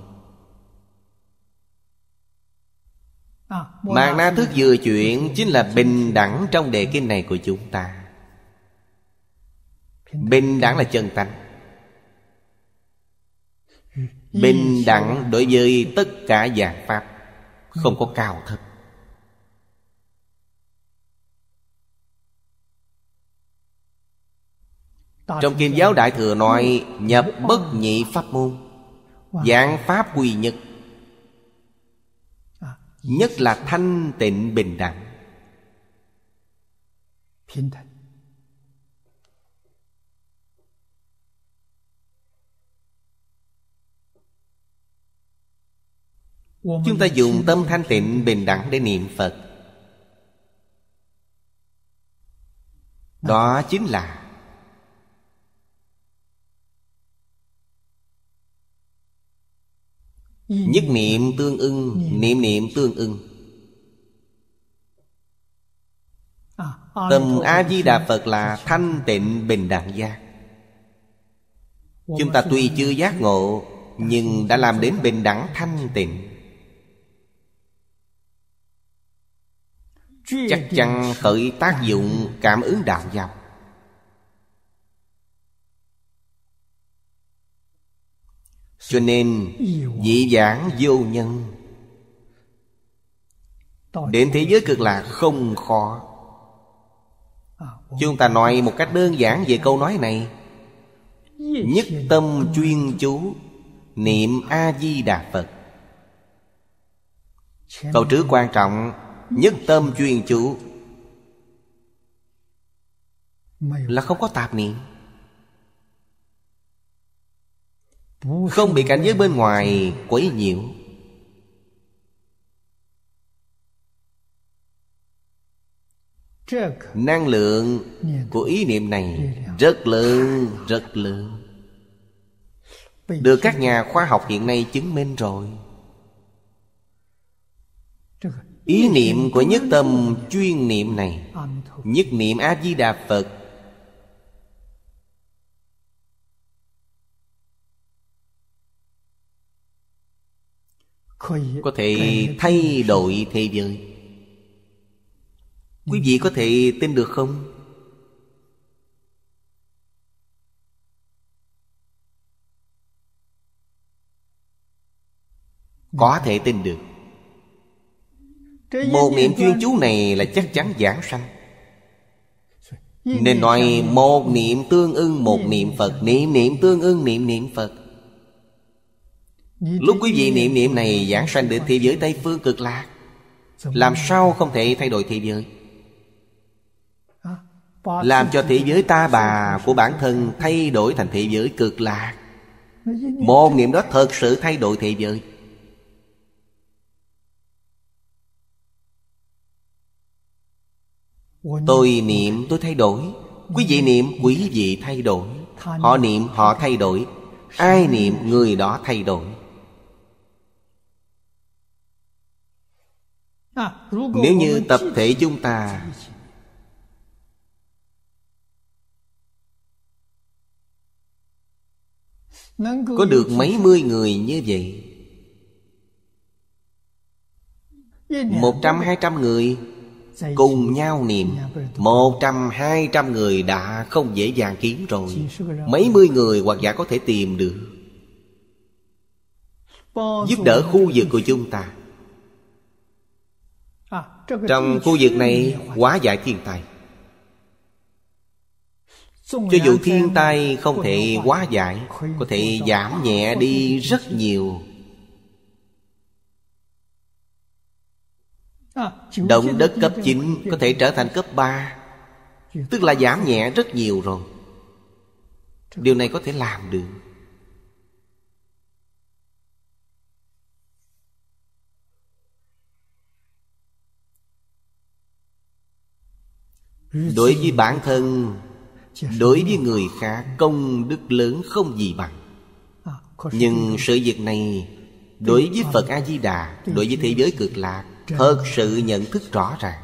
Mạc na thức vừa chuyển chính là bình đẳng trong đề kinh này của chúng ta Bình đẳng là chân tánh Bình đẳng đối với tất cả dạng Pháp Không có cao thấp Trong Kinh giáo Đại Thừa nói Nhập bất nhị pháp môn Giảng pháp quy nhất à, Nhất là thanh tịnh bình đẳng Chúng ta dùng tâm thanh tịnh bình đẳng để niệm Phật Đó chính là Nhất niệm tương ưng Niệm niệm tương ưng à, Tâm A-di-đà Phật là thanh tịnh bình đẳng gia dạ, Chúng dạ, ta tuy chưa giác ngộ Nhưng dạ, đã làm đến bình đẳng thanh tịnh Chắc chắn khởi tác dụng cảm ứng đạo giáo cho nên dị giảng vô nhân đến thế giới cực lạc không khó chúng ta nói một cách đơn giản về câu nói này nhất tâm chuyên chú niệm a di đà phật câu trước quan trọng nhất tâm chuyên chú là không có tạp niệm Không bị cảnh giới bên ngoài quấy nhiễu Năng lượng của ý niệm này rất lớn, rất lớn Được các nhà khoa học hiện nay chứng minh rồi Ý niệm của nhất tâm chuyên niệm này Nhất niệm A-di-đà Phật có thể thay đổi thế giới quý vị có thể tin được không có thể tin được một niệm chuyên chú này là chắc chắn giảng sanh Nên nói một niệm tương ưng một niệm Phật Niệm niệm tương ưng niệm niệm Phật Lúc quý vị niệm niệm này giảng sanh đến thế giới Tây Phương cực lạc Làm sao không thể thay đổi thế giới Làm cho thế giới ta bà của bản thân thay đổi thành thế giới cực lạc Một niệm đó thật sự thay đổi thế giới Tôi niệm tôi thay đổi Quý vị niệm quý vị thay đổi Họ niệm họ thay đổi Ai niệm người đó thay đổi À, nếu như tập thể chúng ta có được mấy mươi người như vậy một trăm hai trăm người cùng nhau niệm một trăm hai trăm người đã không dễ dàng kiếm rồi mấy mươi người hoặc giả có thể tìm được giúp đỡ khu vực của chúng ta trong khu vực này quá giải thiên tai Cho dù thiên tai không thể quá giải Có thể giảm nhẹ đi rất nhiều à, Động đất cấp 9 có thể trở thành cấp 3 Tức là giảm nhẹ rất nhiều rồi Điều này có thể làm được đối với bản thân đối với người khác công đức lớn không gì bằng à, nhưng sự việc này đối với à, phật a di đà đối với à, thế giới cực lạc thật sự nhận thức rõ ràng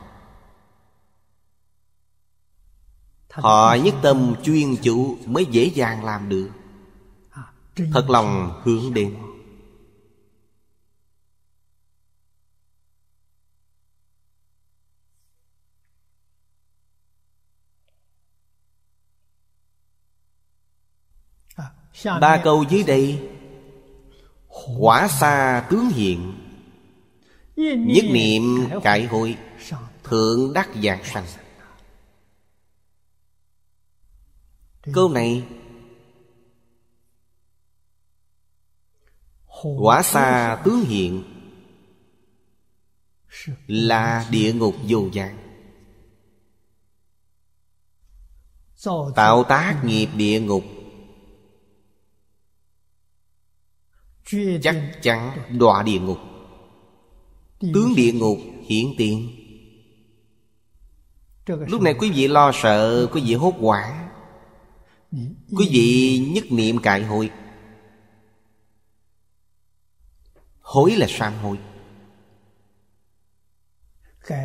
họ nhất tâm chuyên chủ mới dễ dàng làm được thật lòng hướng đến ba câu dưới đây quả xa tướng hiện nhất niệm cải hội thượng đắc giảng sanh câu này quả xa tướng hiện là địa ngục vô dạng tạo tác nghiệp địa ngục chắc chắn đọa địa ngục tướng địa ngục hiển tiền lúc này quý vị lo sợ quý vị hốt hoảng quý vị nhất niệm cại hội hối là sám hối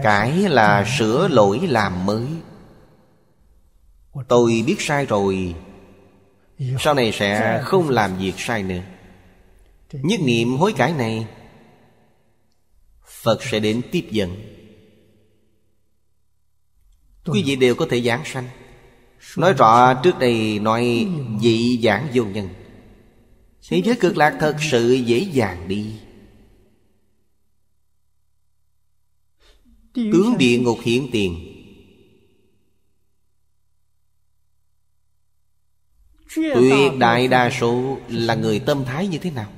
cải là sửa lỗi làm mới tôi biết sai rồi sau này sẽ không làm việc sai nữa Nhất niệm hối cải này Phật sẽ đến tiếp dẫn Quý vị đều có thể giảng sanh Nói rõ trước đây nói dị giảng vô nhân Thế giới cực lạc thật sự dễ dàng đi Tướng địa ngục hiện tiền Tuyệt đại đa số là người tâm thái như thế nào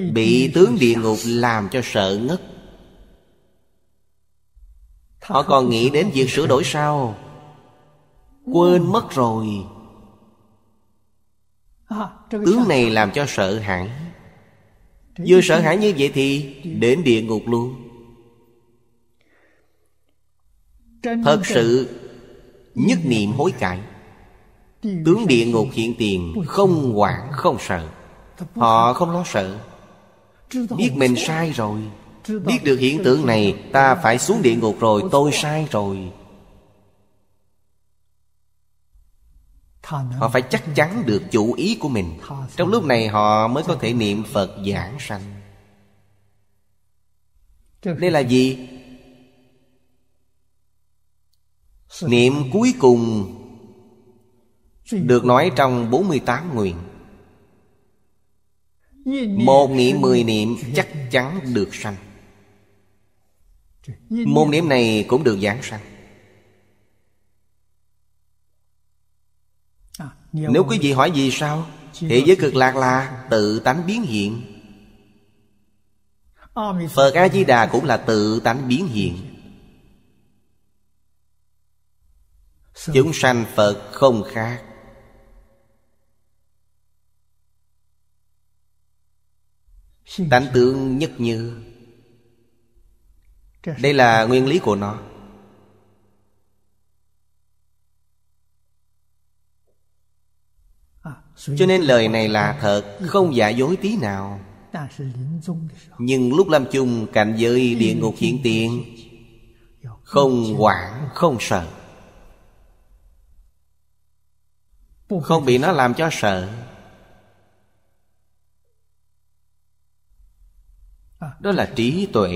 bị tướng địa ngục làm cho sợ ngất họ còn nghĩ đến việc sửa đổi sao quên mất rồi à, tướng này làm cho sợ hãi vừa sợ hãi như vậy thì đến địa ngục luôn thật sự nhất niệm hối cải tướng địa ngục hiện tiền không hoảng không sợ họ không lo sợ biết mình sai rồi biết được hiện tượng này ta phải xuống địa ngục rồi tôi sai rồi họ phải chắc chắn được chủ ý của mình trong lúc này họ mới có thể niệm phật giảng sanh đây là gì niệm cuối cùng được nói trong 48 nguyện một niệm mười niệm chắc chắn được sanh Môn niệm này cũng được giảng sanh Nếu quý vị hỏi gì sao Thế giới cực lạc là tự tánh biến hiện Phật A-di-đà cũng là tự tánh biến hiện Chúng sanh Phật không khác tánh tướng nhất như đây là nguyên lý của nó cho nên lời này là thật không giả dối tí nào nhưng lúc làm chung cảnh giới địa ngục hiện tiền Không quản, không sợ Không bị nó làm cho sợ đó là trí tuệ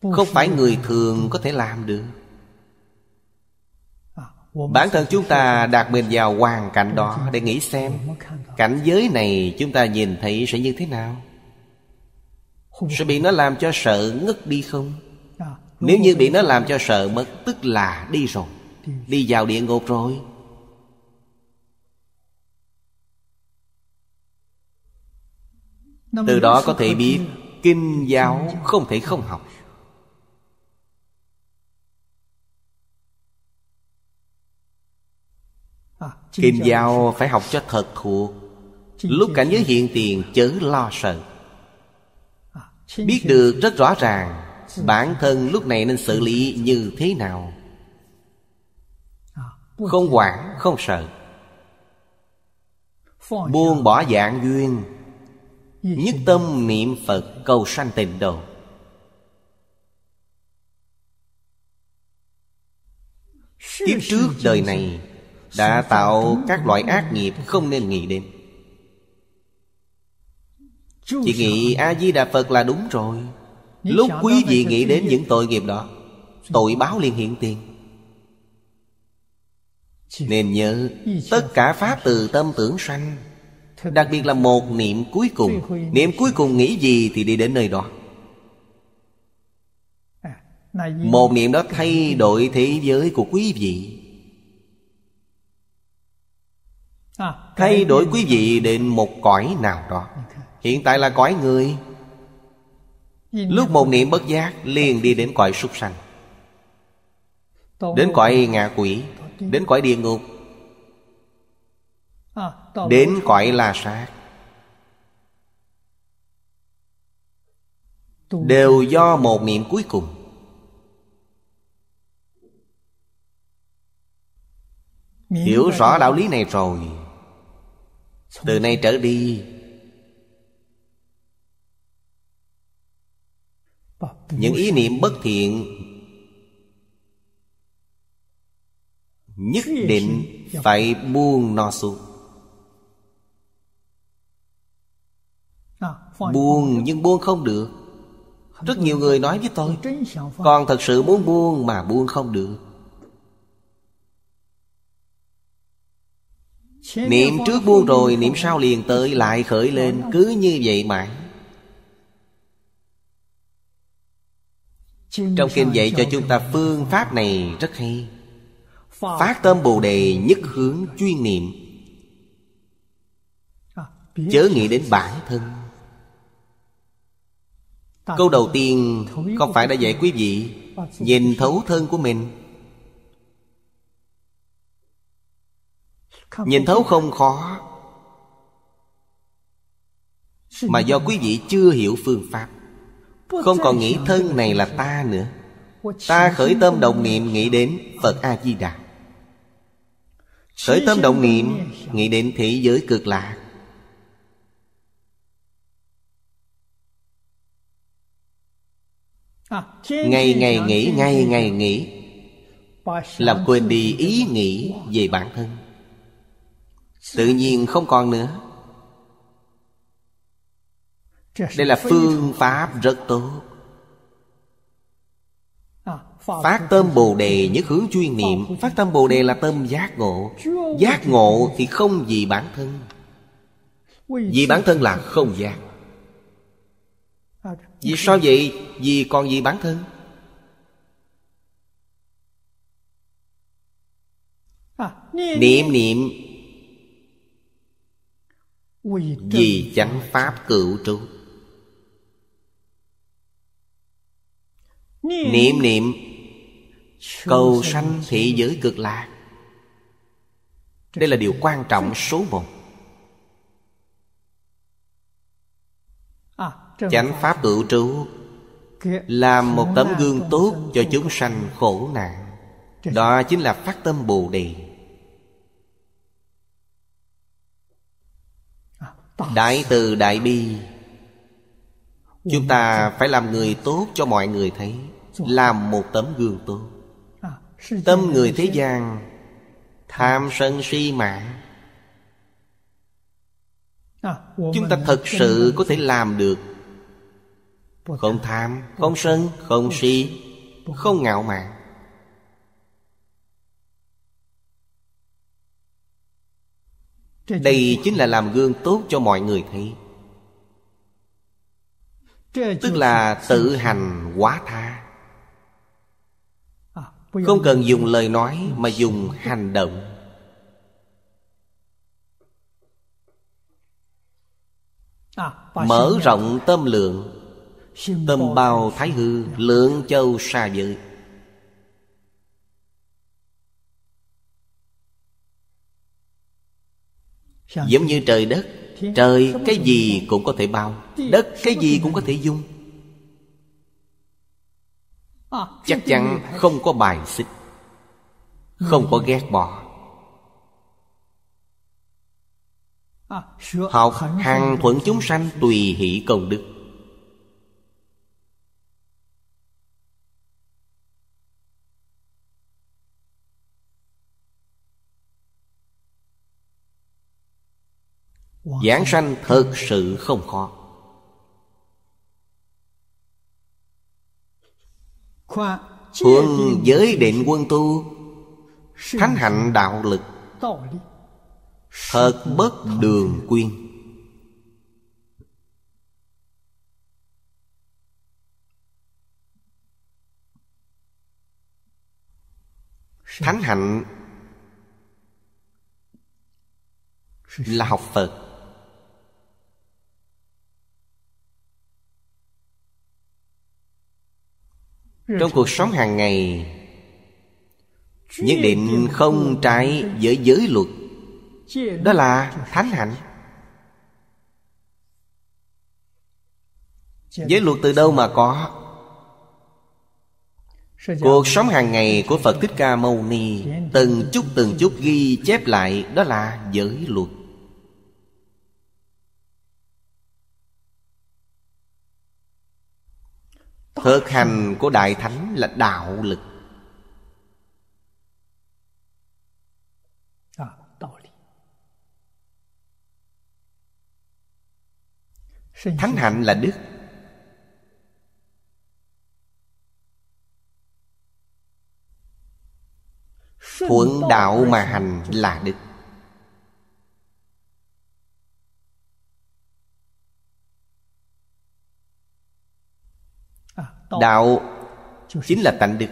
không phải người thường có thể làm được bản thân chúng ta đạt mình vào hoàn cảnh đó để nghĩ xem cảnh giới này chúng ta nhìn thấy sẽ như thế nào sẽ bị nó làm cho sợ ngất đi không nếu như bị nó làm cho sợ mất tức là đi rồi đi vào địa ngục rồi từ đó có thể biết kinh giáo không thể không học à, kinh giáo phải học cho thật thuộc lúc cảnh giới hiện tiền chớ lo sợ à, biết được rất rõ ràng bản thân lúc này nên xử lý như thế nào à, không quản không sợ buông bỏ dạng duyên Nhất tâm niệm Phật cầu sanh tịnh độ Kiếp trước đời này Đã tạo các loại ác nghiệp không nên nghĩ đến Chỉ nghĩ A-di-đà Phật là đúng rồi Lúc quý vị nghĩ đến những tội nghiệp đó Tội báo liền hiện tiền Nên nhớ Tất cả Pháp từ tâm tưởng sanh Đặc biệt là một niệm cuối cùng Niệm cuối cùng nghĩ gì thì đi đến nơi đó Một niệm đó thay đổi thế giới của quý vị Thay đổi quý vị đến một cõi nào đó Hiện tại là cõi người Lúc một niệm bất giác liền đi đến cõi súc sanh Đến cõi ngạ quỷ Đến cõi địa ngục Ờ, đến cõi la sát đều do một niệm cuối cùng hiểu rõ đạo lý này rồi từ nay trở đi những ý niệm bất thiện nhất định phải buông nó no xuống Buồn nhưng buông không được Rất nhiều người nói với tôi còn thật sự muốn buông mà buông không được Niệm trước buông rồi Niệm sau liền tới lại khởi lên Cứ như vậy mãi Trong kinh dạy cho chúng ta phương pháp này rất hay Phát tâm Bồ Đề nhất hướng chuyên niệm Chớ nghĩ đến bản thân Câu đầu tiên không phải đã dạy quý vị Nhìn thấu thân của mình Nhìn thấu không khó Mà do quý vị chưa hiểu phương pháp Không còn nghĩ thân này là ta nữa Ta khởi tâm đồng niệm nghĩ đến Phật A-di-đà Khởi tâm động niệm Nghĩ đến thế giới cực lạc Ngày ngày nghĩ, ngày ngày nghĩ Làm quên đi ý nghĩ về bản thân Tự nhiên không còn nữa Đây là phương pháp rất tốt à, Phát tâm Bồ Đề nhất hướng chuyên niệm Phát tâm Bồ Đề là tâm giác ngộ Giác ngộ thì không vì bản thân Vì bản thân là không giác vì sao vậy? Vì còn gì bản thân à, Niệm niệm Vì chẳng pháp cựu trụ Niệm niệm Cầu sanh thị giới cực lạc Đây là điều quan trọng số một chánh pháp cựu trụ làm một tấm gương tốt cho chúng sanh khổ nạn đó chính là phát tâm bồ đề à, đại từ đại bi chúng ta phải làm người tốt cho mọi người thấy làm một tấm gương tốt à, tâm người thế gian tham sân si mạng à, chúng ta thật sự có thể làm được không tham không sân không si không ngạo mạn đây chính là làm gương tốt cho mọi người thấy tức là tự hành quá tha à, không cần dùng lời nói mà dùng hành động à, mở rộng tâm lượng Tâm bao thái hư Lượng châu xa giới Giống như trời đất Trời cái gì cũng có thể bao Đất cái gì cũng có thể dung à, Chắc chắn không có bài xích Không có ghét bỏ à, Học hàng thuận chúng sanh tùy hỷ công đức Giảng sanh thật sự không khó Phương giới định quân tu Thánh hạnh đạo lực Thật bất đường quyên Thánh hạnh Là học Phật Ừ. trong cuộc sống hàng ngày nhất định không trái với giới luật đó là thánh hạnh giới luật từ đâu mà có cuộc sống hàng ngày của phật thích ca mâu ni từng chút từng chút ghi chép lại đó là giới luật Thực hành của Đại Thánh là đạo lực à, Thánh hạnh là đức Thuận đạo mà hành là đức đạo chính là tánh đức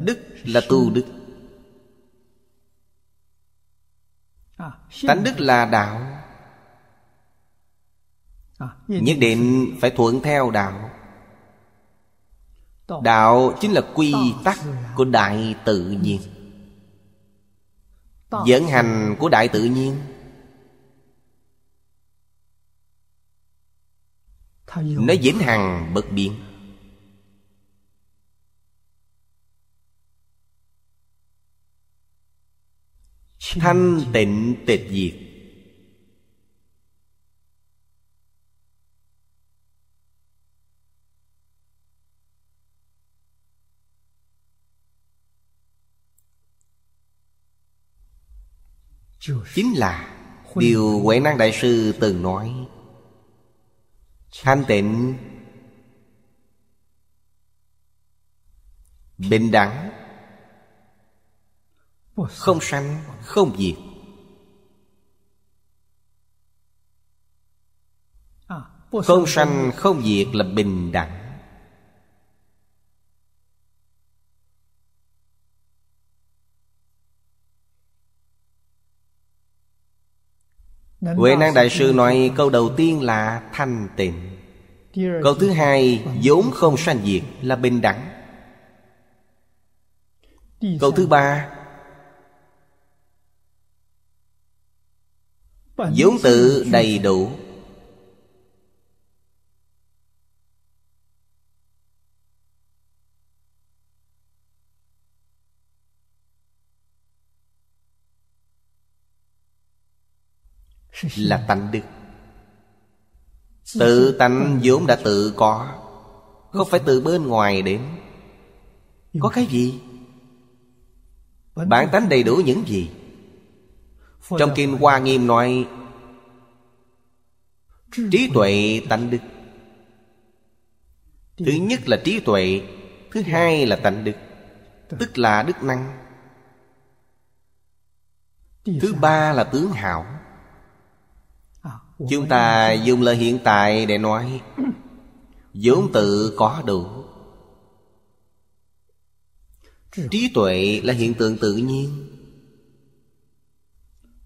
đức là tu đức à, tánh đức là đạo à, nhất định phải thuận theo đạo đạo chính là quy tắc của đại tự nhiên dẫn hành của đại tự nhiên nó vĩnh hằng bất biến thanh tịnh tịch diệt chính là điều huệ năng đại sư từng nói thanh tịnh bình đẳng không sanh không diệt không sanh không diệt là bình đẳng Huệ Năng Đại Sư nói câu đầu tiên là thanh tịnh Câu thứ hai vốn không sanh diệt là bình đẳng Câu thứ ba vốn tự đầy đủ là tánh đức tự tánh vốn đã tự có không phải từ bên ngoài đến có cái gì bản tánh đầy đủ những gì trong kinh hoa nghiêm nói trí tuệ tánh đức thứ nhất là trí tuệ thứ hai là tánh đức tức là đức năng thứ ba là tướng hảo Chúng ta dùng lời hiện tại để nói vốn tự có đủ Trí tuệ là hiện tượng tự nhiên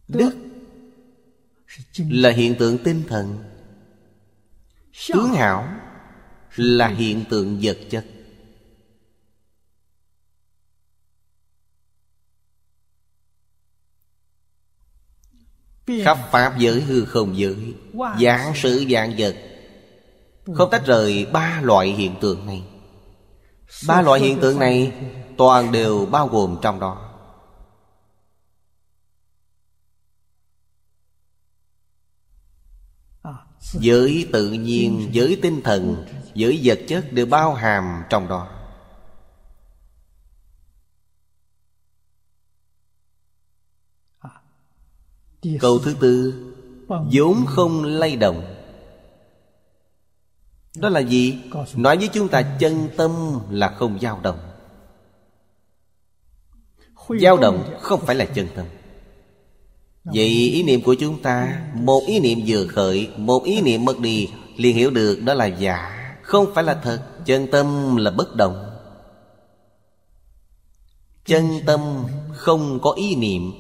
Đức là hiện tượng tinh thần Tướng hảo là hiện tượng vật chất khắp pháp giới hư không giới dạng sự dạng vật không tách rời ba loại hiện tượng này ba loại hiện tượng này toàn đều bao gồm trong đó giới tự nhiên giới tinh thần giới vật chất đều bao hàm trong đó Câu thứ tư vốn không lay động đó là gì nói với chúng ta chân tâm là không dao động dao động không phải là chân tâm vậy ý niệm của chúng ta một ý niệm vừa khởi một ý niệm mất đi liền hiểu được đó là giả không phải là thật chân tâm là bất động chân tâm không có ý niệm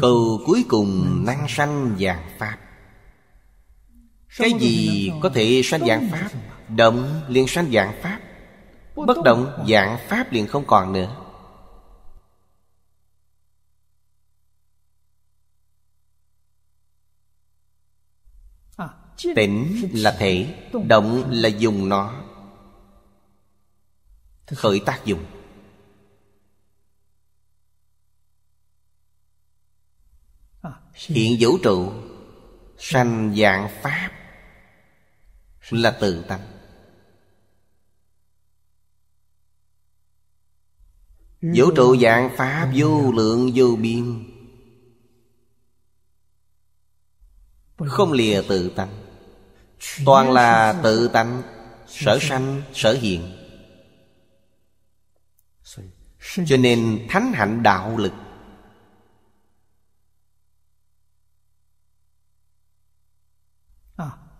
Cầu cuối cùng năng sanh dạng Pháp Cái gì có thể sanh dạng Pháp Động liền sanh dạng Pháp Bất động dạng Pháp liền không còn nữa à, Tỉnh là thể Động là dùng nó Khởi tác dụng hiện vũ trụ sanh dạng pháp là tự tánh vũ trụ dạng pháp vô lượng vô biên không lìa tự tánh toàn là tự tánh sở sanh sở hiện cho nên thánh hạnh đạo lực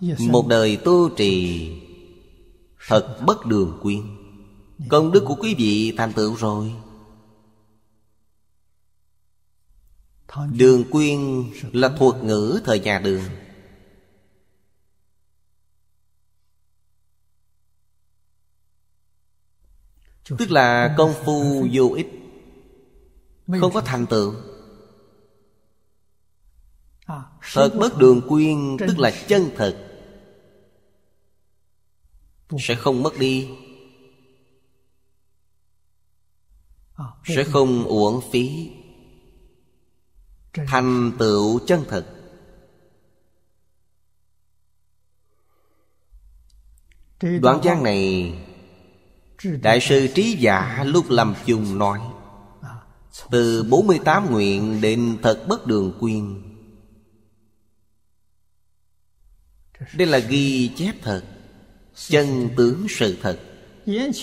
Dạ, Một đời tu trì Thật bất đường quyên dạ. Công đức của quý vị thành tựu rồi Đường quyên là thuật ngữ thời nhà đường Tức là công phu vô ích Không có thành tựu à, Thật bất đường quyên Tức là chân thật sẽ không mất đi sẽ không uổng phí thành tựu chân thực đoạn văn này đại sư trí giả lúc làm chung nói từ 48 nguyện đến thật bất đường quyên Đây là ghi chép thật chân tướng sự thật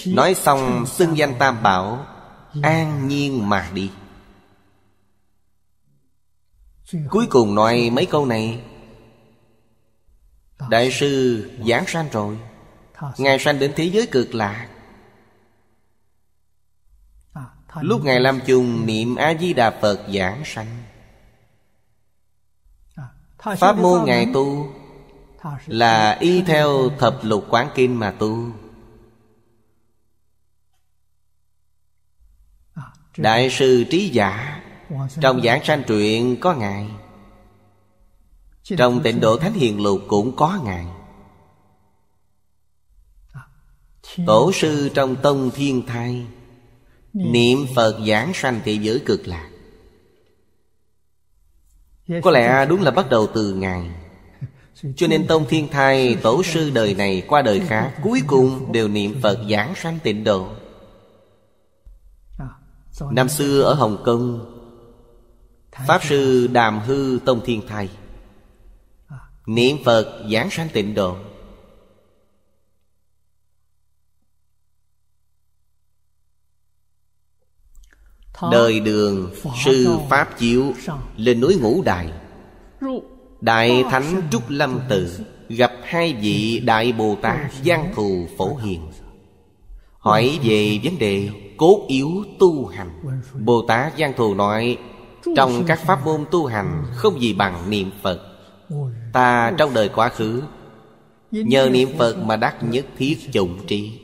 nói xong xưng danh tam bảo an nhiên mà đi cuối cùng nói mấy câu này đại sư giảng sanh rồi ngài sanh đến thế giới cực lạc lúc ngài làm chung niệm a di đà phật giảng sanh pháp môn ngài tu là y theo thập lục quán kinh mà tu đại sư trí giả trong giảng sanh truyện có ngài trong tịnh độ thánh hiền lục cũng có ngài tổ sư trong tông thiên thai niệm phật giảng sanh thế giới cực lạc có lẽ đúng là bắt đầu từ ngài cho nên Tông Thiên Thai Tổ sư đời này qua đời khác Cuối cùng đều niệm Phật giảng sanh tịnh độ Năm xưa ở Hồng Kông Pháp sư Đàm Hư Tông Thiên thầy Niệm Phật giảng sanh tịnh độ Đời đường Sư Pháp Chiếu Lên núi Ngũ Đài Đại ờ, Thánh Trúc Lâm Tự Gặp hai vị Đại Bồ Tát ờ, Giang Thù Phổ ờ, Hiền Hỏi về vấn đề cốt yếu tu hành Bồ Tát Giang Thù nói Trong các pháp môn tu hành không gì bằng niệm Phật Ta trong đời quá khứ Nhờ niệm Phật mà đắc nhất thiết chủng trí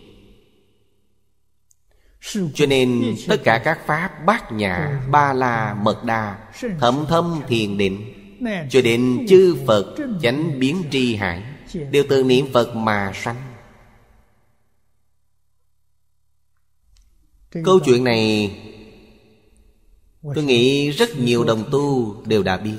cho nên tất cả các pháp bát nhã ba la mật đa thậm thâm thiền định cho đến chư Phật chánh biến tri hải Đều từ niệm Phật mà sanh Câu chuyện này Tôi nghĩ rất nhiều đồng tu đều đã biết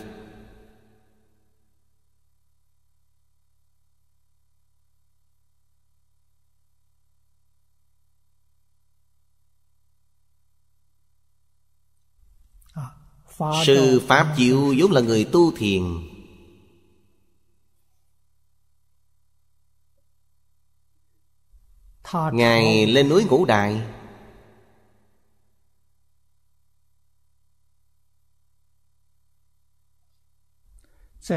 Sư Pháp Diệu vốn là người tu thiền Ngài lên núi Ngũ Đại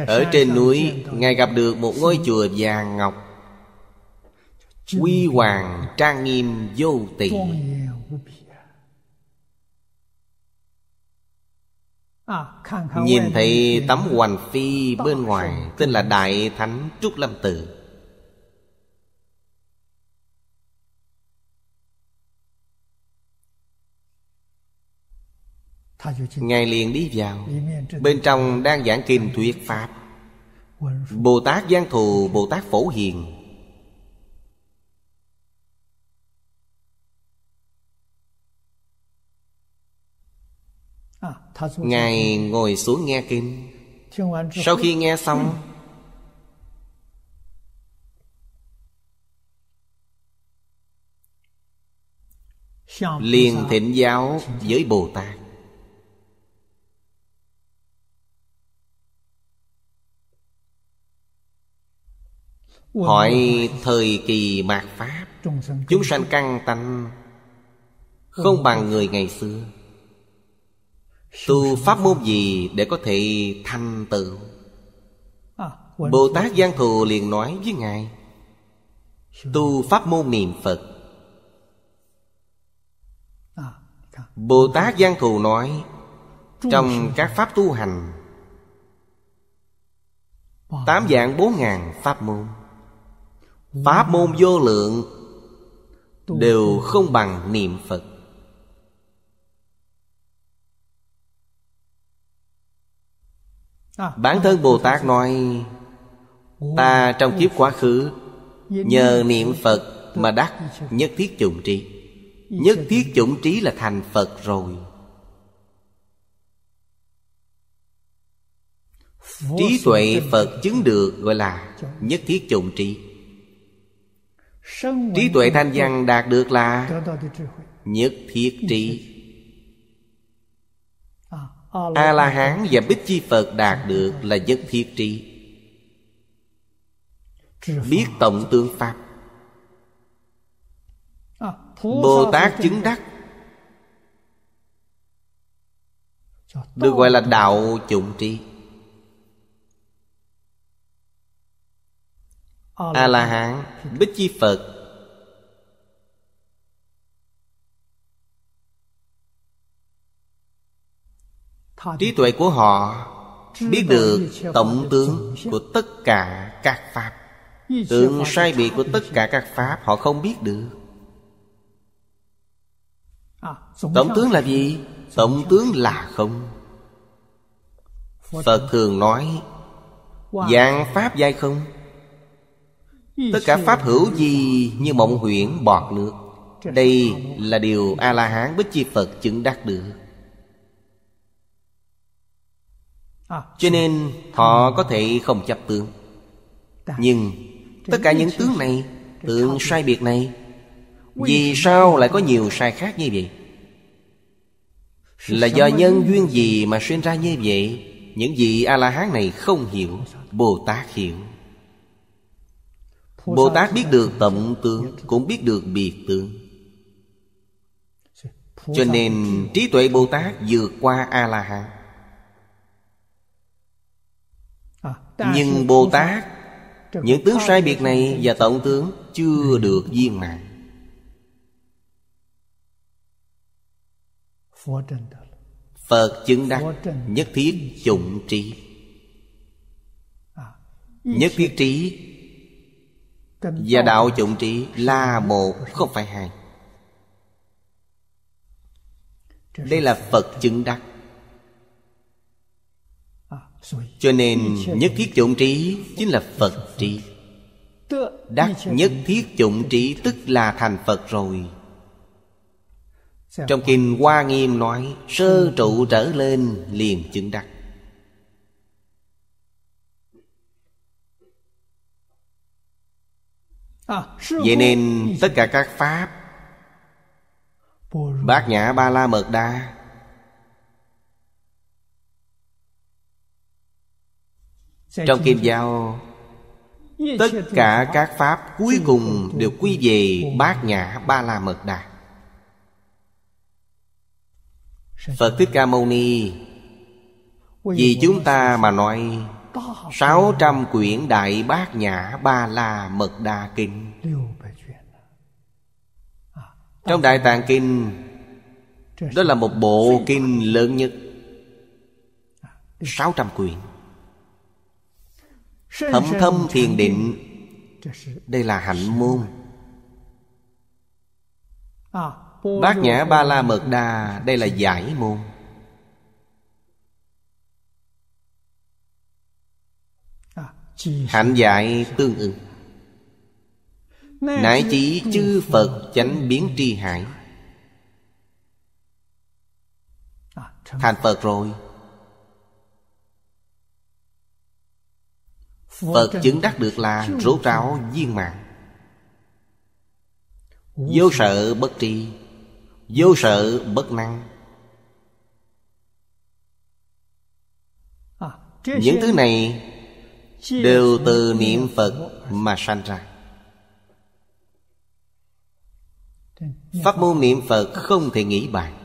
Ở trên núi Ngài gặp được một ngôi chùa vàng ngọc Quy hoàng trang nghiêm vô tỷ. À, Nhìn thấy tấm hoành phi bên ngoài Tên là Đại Thánh Trúc Lâm Tự Ngài liền đi vào Bên trong đang giảng kinh thuyết Pháp Bồ Tát Giang Thù Bồ Tát Phổ Hiền Ngài ngồi xuống nghe kinh Sau khi nghe xong liền thịnh giáo với bồ tát hỏi thời kỳ mạt pháp chúng sanh căng tanh không bằng người ngày xưa Tu pháp môn gì để có thể thành tựu à, Bồ Tát Giang Thù liền nói với Ngài Tu pháp môn niệm Phật à, dạ. Bồ Tát Giang Thù nói Trong các pháp tu hành Tám dạng bốn ngàn pháp môn Pháp môn vô lượng Đều không bằng niệm Phật À, Bản à, thân à, Bồ Tát nói Ta trong kiếp quá khứ Nhờ niệm Phật mà đắc nhất thiết chủng trí Nhất thiết chủng trí là thành Phật rồi Trí tuệ Phật chứng được gọi là nhất thiết chủng trí Trí tuệ thanh văn đạt được là Nhất thiết trí a la hán và bích chi phật đạt được là nhất thiết trí biết tổng tương pháp bồ tát chứng đắc được gọi là đạo chủng trí a la hán bích chi phật trí tuệ của họ biết được tổng tướng của tất cả các pháp tượng sai biệt của tất cả các pháp họ không biết được à, tổng tướng là gì tổng tướng là không phật thường nói dạng pháp giai không tất cả pháp hữu gì như mộng huyễn bọt nước đây là điều a la hán bích chi phật chứng đắc được À. Cho nên họ có thể không chấp tướng Nhưng tất cả những tướng này Tượng sai biệt này Vì sao lại có nhiều sai khác như vậy? Là do nhân duyên gì mà sinh ra như vậy? Những gì A-la-hán này không hiểu Bồ Tát hiểu Bồ Tát biết được tận tướng Cũng biết được biệt tướng Cho nên trí tuệ Bồ Tát vượt qua A-la-hán nhưng bồ tát những tướng sai biệt này và tổng tướng chưa được viên mạng phật chứng đắc nhất thiết chủng trí à, nhất thiết trí và đạo chủng trí là một không phải hai đây là phật chứng đắc cho nên nhất thiết dụng trí chính là phật trí đắc nhất thiết dụng trí tức là thành phật rồi trong kinh hoa nghiêm nói sơ trụ trở lên liền chứng đắc vậy nên tất cả các pháp bát nhã ba la mật đa Trong Kim Giao Tất cả các Pháp cuối cùng đều quy về bát nhã ba la mật đà Phật Thích Ca Mâu Ni Vì chúng ta mà nói 600 quyển Đại Bát Nhã Ba La Mật Đà Kinh à, Trong Đại Tạng Kinh Đó là một bộ kinh lớn nhất 600 à, quyển Thẩm thâm thiền định Đây là hạnh môn à, Bát nhã ba la mật đà Đây là giải môn à, Hạnh giải tương ứng Nãi chỉ chư Phật chánh biến tri hải à, Thành Phật rồi Phật chứng đắc được là rốt ráo viên mạng Vô sợ bất tri Vô sợ bất năng à, Những thứ này Đều từ niệm Phật mà sanh ra Pháp môn niệm Phật không thể nghĩ bàn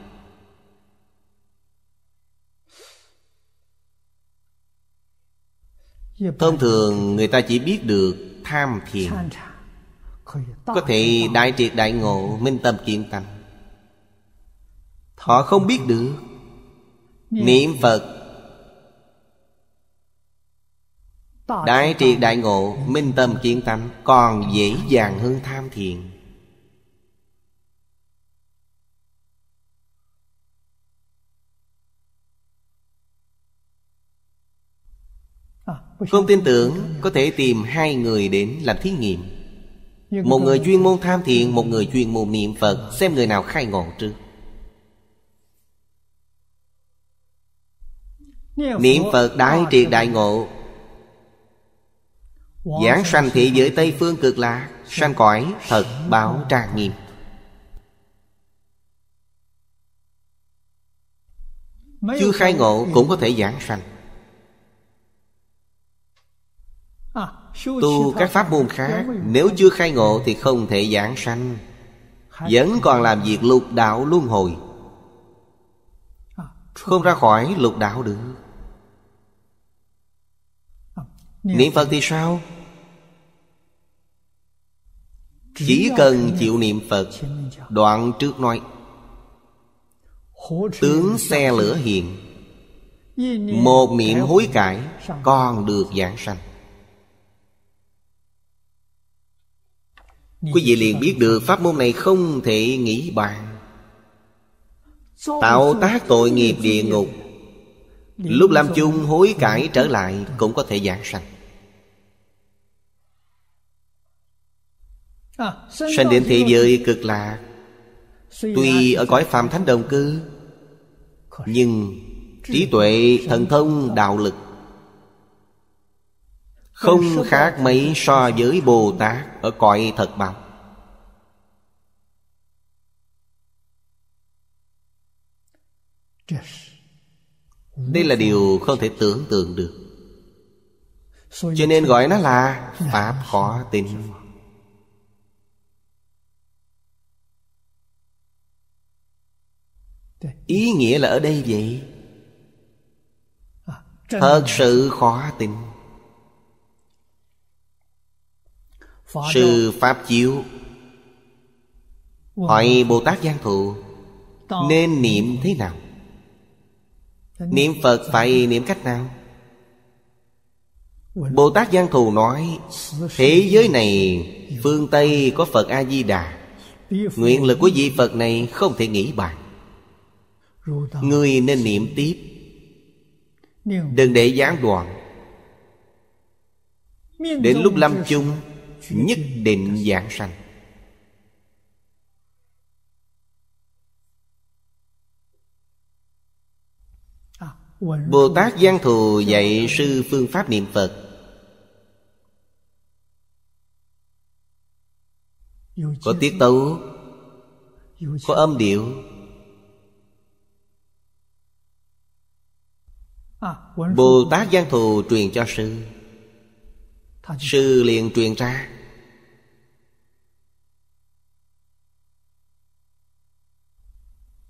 thông thường người ta chỉ biết được tham thiền có thể đại triệt đại ngộ minh tâm kiên tâm họ không biết được niệm phật đại triệt đại ngộ minh tâm kiên tâm còn dễ dàng hơn tham thiền Không tin tưởng có thể tìm hai người đến làm thí nghiệm Một người chuyên môn tham thiện Một người chuyên môn niệm Phật Xem người nào khai ngộ trước Niệm Phật đại triệt đại ngộ Giảng sanh thị giới Tây Phương cực lạc Sanh cõi thật báo trang nghiêm Chưa khai ngộ cũng có thể giảng sanh Tu các pháp môn khác Nếu chưa khai ngộ thì không thể giảng sanh Vẫn còn làm việc lục đạo luân hồi Không ra khỏi lục đạo được Niệm Phật thì sao? Chỉ cần chịu niệm Phật Đoạn trước nói Tướng xe lửa hiện Một niệm hối cải Còn được giảng sanh Quý vị liền biết được pháp môn này không thể nghĩ bàn Tạo tác tội nghiệp địa ngục Lúc làm chung hối cải trở lại Cũng có thể giảng sanh à, Sanh đến thế giới cực lạc Tuy ở cõi phàm thánh đồng cư Nhưng trí tuệ, thần thông, đạo lực không khác mấy so với Bồ Tát Ở cõi thật bằng. Đây là điều không thể tưởng tượng được Cho nên gọi nó là Pháp khó tin Ý nghĩa là ở đây vậy Thật sự khó tin Sư Pháp Chiếu Hỏi Bồ Tát Giang Thụ Nên niệm thế nào? Niệm Phật phải niệm cách nào? Bồ Tát Giang Thù nói Thế giới này Phương Tây có Phật A-di-đà Nguyện lực của vị Phật này không thể nghĩ bàn người nên niệm tiếp Đừng để gián đoạn Đến lúc lâm chung nhất định giảng sanh Bồ Tát Giang Thù dạy sư phương pháp niệm Phật Có tiết tấu Có âm điệu Bồ Tát Giang Thù truyền cho sư sư liền truyền ra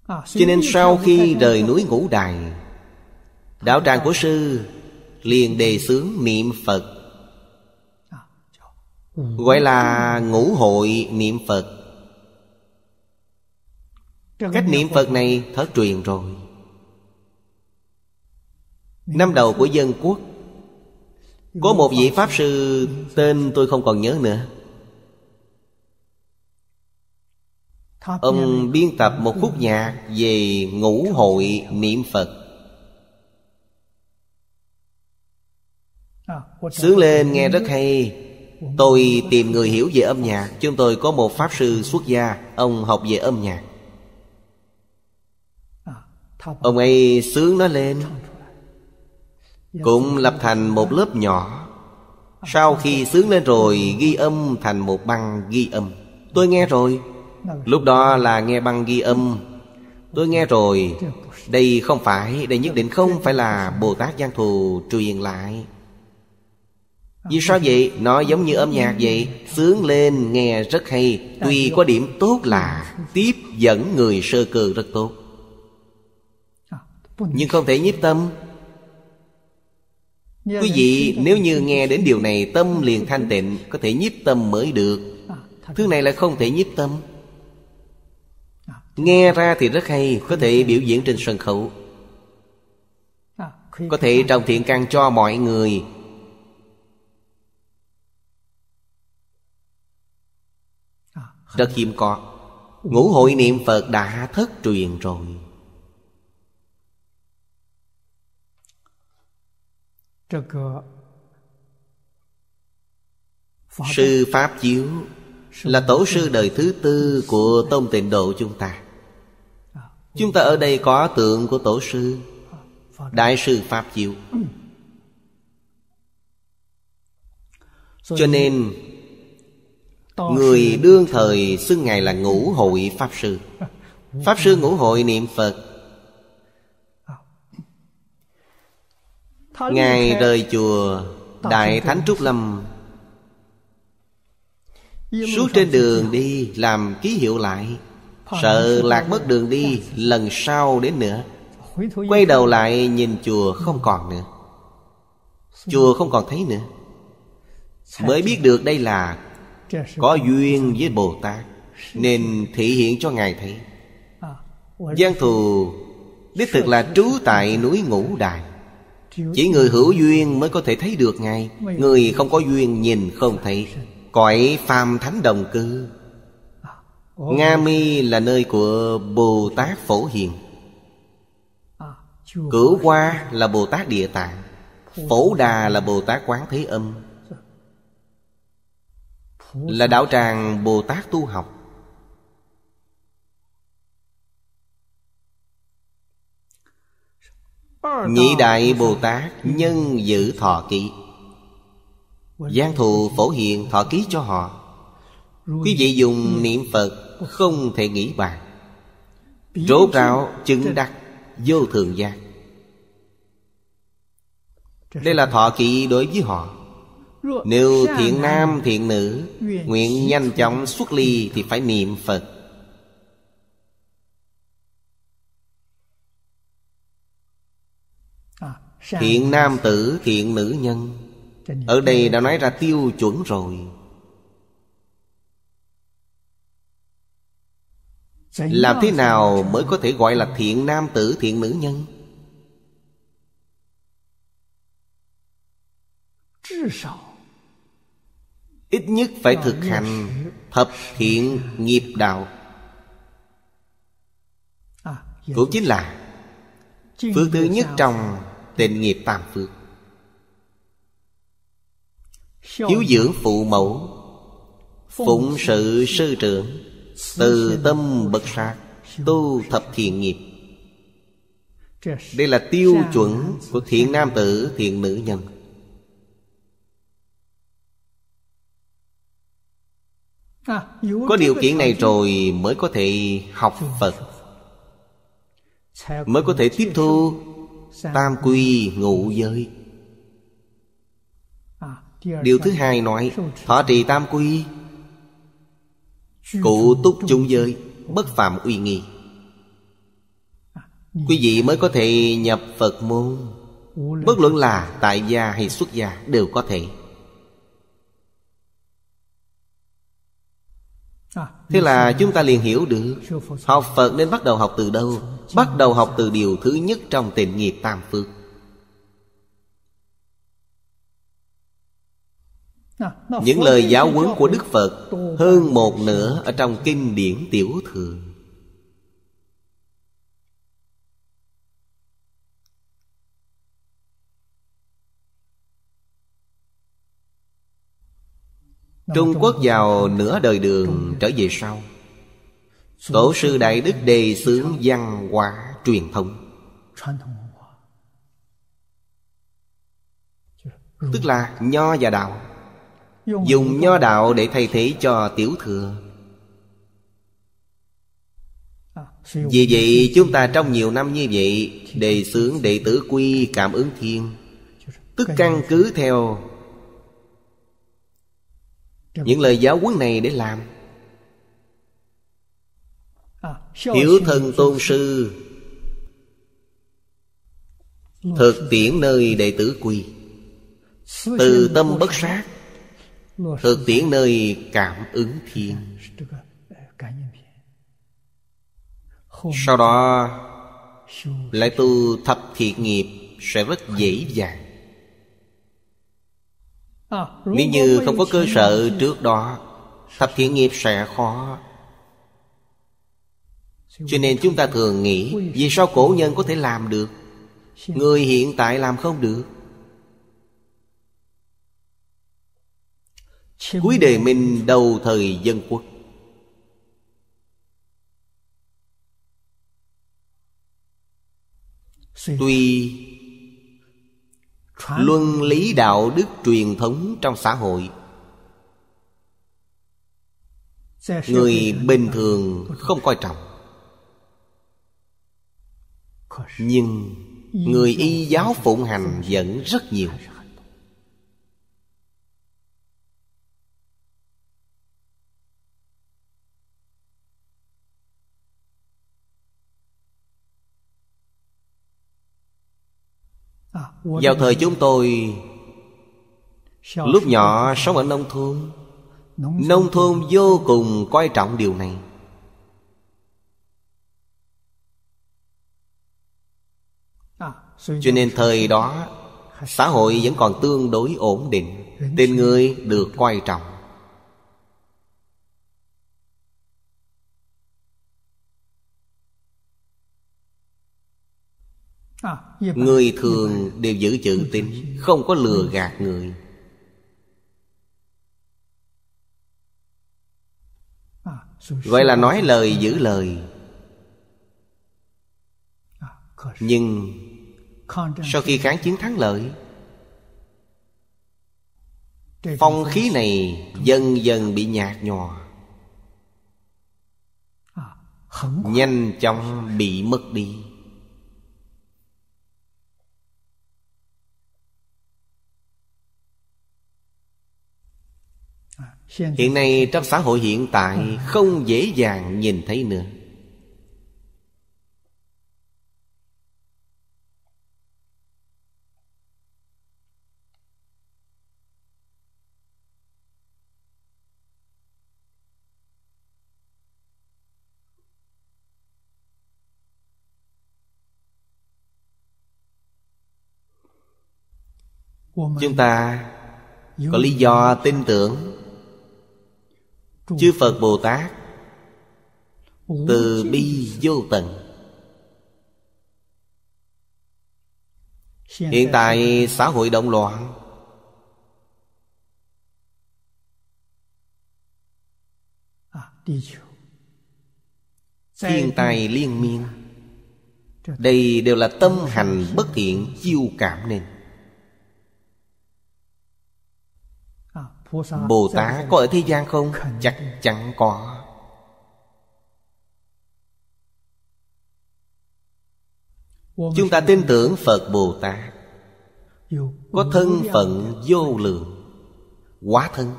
à, cho nên sau khi rời núi ngũ đài đạo tràng của sư liền đề xướng niệm phật à, gọi là ngũ hội niệm phật cách niệm phật này thất truyền rồi năm đầu của dân quốc có một vị Pháp Sư Tên tôi không còn nhớ nữa Ông biên tập một khúc nhạc Về ngũ hội niệm Phật Sướng lên nghe rất hay Tôi tìm người hiểu về âm nhạc Chúng tôi có một Pháp sư xuất gia Ông học về âm nhạc Ông ấy sướng nó lên Dạ, Cũng lập thành một lớp nhỏ Sau khi sướng lên rồi ghi âm thành một băng ghi âm Tôi nghe rồi vâng. Lúc đó là nghe băng ghi âm Tôi nghe rồi Đây không phải, đây nhất định không phải là Bồ Tát Giang Thù truyền lại vâng. Vì sao vậy? Nó giống như âm nhạc vậy Sướng lên nghe rất hay Tuy có dạ, dạ. điểm tốt là Tiếp dẫn người sơ cừ rất tốt à, Nhưng không thể nhiếp tâm Quý vị nếu như nghe đến điều này Tâm liền thanh tịnh Có thể nhiếp tâm mới được à, Thứ này là không thể nhiếp tâm à. Nghe ra thì rất hay Có thể biểu diễn trên sân khấu à, Có thể trong thiện căn cho mọi người Rất hiếm có Ngũ hội niệm Phật đã thất truyền rồi sư pháp chiếu là tổ sư đời thứ tư của tông tịnh độ chúng ta à, chúng ta ở đây có tượng của tổ sư à, đại sư pháp chiếu cho nên người đương thời xưng ngài là ngũ hội pháp sư pháp sư ngũ hội niệm phật Ngài rời chùa Đại Thánh Trúc Lâm Suốt trên đường đi làm ký hiệu lại Sợ lạc mất đường đi lần sau đến nữa Quay đầu lại nhìn chùa không còn nữa Chùa không còn thấy nữa Mới biết được đây là Có duyên với Bồ Tát Nên thị hiện cho Ngài thấy à, Giang thù Đích thực là trú tại núi Ngũ đài. Chỉ người hữu duyên mới có thể thấy được Ngài Người không có duyên nhìn không thấy Cõi phàm thánh đồng cư Nga Mi là nơi của Bồ Tát Phổ Hiền à, Cửu Hoa là Bồ Tát Địa Tạng Phổ Đà là Bồ Tát Quán Thế Âm dạ. Là đạo tràng Bồ Tát tu học Nhị đại Bồ Tát nhân giữ thọ ký Giang thù phổ hiện thọ ký cho họ Quý vị dùng niệm Phật không thể nghĩ bàn Rốt ráo chứng đắc vô thường giác Đây là thọ kỵ đối với họ Nếu thiện nam thiện nữ Nguyện nhanh chóng xuất ly Thì phải niệm Phật thiện nam tử thiện nữ nhân ở đây đã nói ra tiêu chuẩn rồi làm thế nào mới có thể gọi là thiện nam tử thiện nữ nhân ít nhất phải thực hành thập thiện nghiệp đạo à, cũng chính là phương thứ nhất trong tình nghiệp tam phước hiếu dưỡng phụ mẫu phụng sự sư trưởng từ tâm bậc sát tu thập thiện nghiệp đây là tiêu chuẩn của thiện nam tử thiện nữ nhân à, có điều kiện này rồi mới có thể học phật mới có thể tiếp thu Tam quy ngụ giới à, Điều thứ hai nói Thọ trì tam quy Cụ túc chung giới Bất phạm uy nghi à, Quý vị mới có thể nhập Phật môn Bất luận là tại gia hay xuất gia đều có thể à, Thế là chúng ta liền hiểu được Học Phật nên bắt đầu học từ đâu Bắt đầu học từ điều thứ nhất trong tịnh nghiệp tam phước Những lời giáo huấn của Đức Phật Hơn một nửa ở trong kinh điển tiểu thừa Trung Quốc vào nửa đời đường trở về sau Tổ sư Đại Đức đề xướng văn hóa truyền thống Tức là nho và đạo Dùng nho đạo để thay thế cho tiểu thừa Vì vậy chúng ta trong nhiều năm như vậy Đề xướng đệ tử quy cảm ứng thiên Tức căn cứ theo Những lời giáo huấn này để làm Hiếu thân tôn sư Thực tiễn nơi đệ tử quy Từ tâm bất sát Thực tiễn nơi cảm ứng thiên dạ, ờ, Sau đó Lại tu thập thiện nghiệp Sẽ rất dễ dàng à, Nếu như không có cơ sở trước đó Thập thiện nghiệp sẽ khó cho nên chúng ta thường nghĩ vì sao cổ nhân có thể làm được người hiện tại làm không được cuối đề minh đầu thời dân quốc tuy luân lý đạo đức truyền thống trong xã hội người bình thường không coi trọng nhưng người y giáo phụng hành vẫn rất nhiều vào thời chúng tôi lúc nhỏ sống ở nông thôn nông thôn vô cùng coi trọng điều này cho nên thời đó xã hội vẫn còn tương đối ổn định tên người được coi trọng người thường đều giữ chữ tín không có lừa gạt người gọi là nói lời giữ lời nhưng sau khi kháng chiến thắng lợi phong khí này dần dần bị nhạt nhòa à, nhanh chóng bị mất đi à, hiện nay trong xã hội hiện tại không dễ dàng nhìn thấy nữa chúng ta có lý do tin tưởng chư phật bồ tát từ bi vô tận hiện tại xã hội động loạn à, thiên tai liên miên đây đều là tâm hành bất thiện chiêu cảm nên Bồ Tát có ở thế gian không? Chắc chắn có Chúng ta tin tưởng Phật Bồ Tát Có thân phận vô lượng Quá thân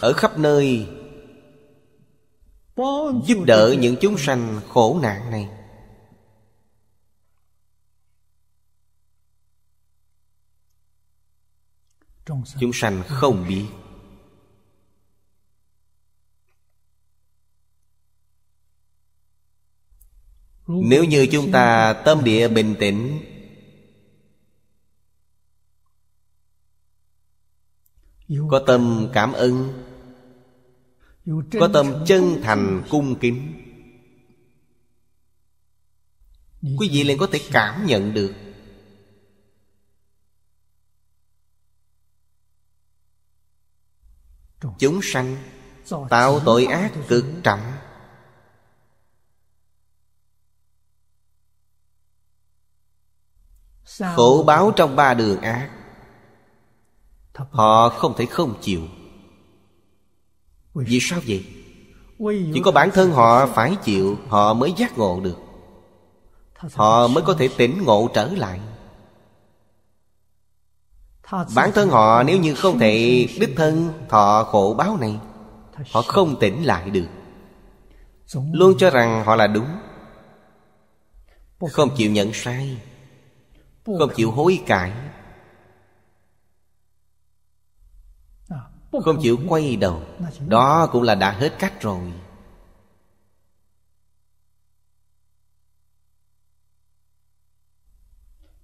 Ở khắp nơi Giúp đỡ những chúng sanh khổ nạn này chúng sanh không biết nếu như chúng ta tâm địa bình tĩnh có tâm cảm ơn có tâm chân thành cung kính quý vị liền có thể cảm nhận được Chúng sanh Tạo tội ác cực trọng Khổ báo trong ba đường ác Họ không thể không chịu Vì sao vậy? Chỉ có bản thân họ phải chịu Họ mới giác ngộ được Họ mới có thể tỉnh ngộ trở lại Bản thân họ nếu như không thể đích thân thọ khổ báo này Họ không tỉnh lại được Luôn cho rằng họ là đúng Không chịu nhận sai Không chịu hối cải Không chịu quay đầu Đó cũng là đã hết cách rồi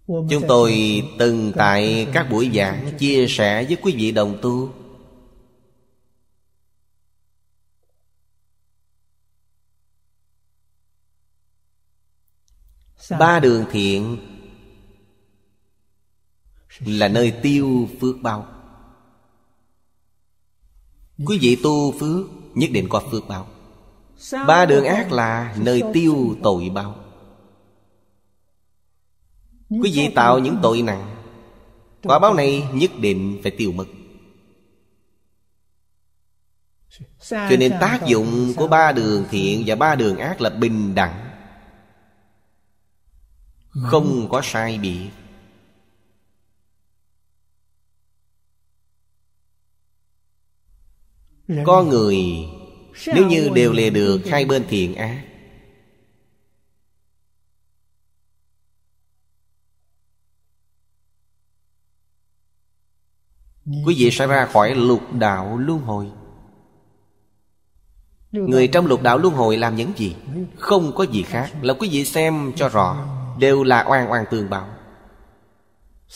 Chúng tôi từng tại các buổi giảng chia sẻ với quý vị đồng tu Ba đường thiện Là nơi tiêu phước bao Quý vị tu phước Nhất định có phước bao Ba đường ác là nơi tiêu tội bao Quý vị tạo những tội nặng Quả báo này nhất định phải tiêu mất Cho nên tác dụng của ba đường thiện và ba đường ác là bình đẳng Không ừ. có sai biệt Có người Nếu như đều lìa được hai bên thiện ác quý vị sẽ ra khỏi lục đạo luân hồi người trong lục đạo luân hồi làm những gì không có gì khác là quý vị xem cho rõ đều là oan oan tường báo,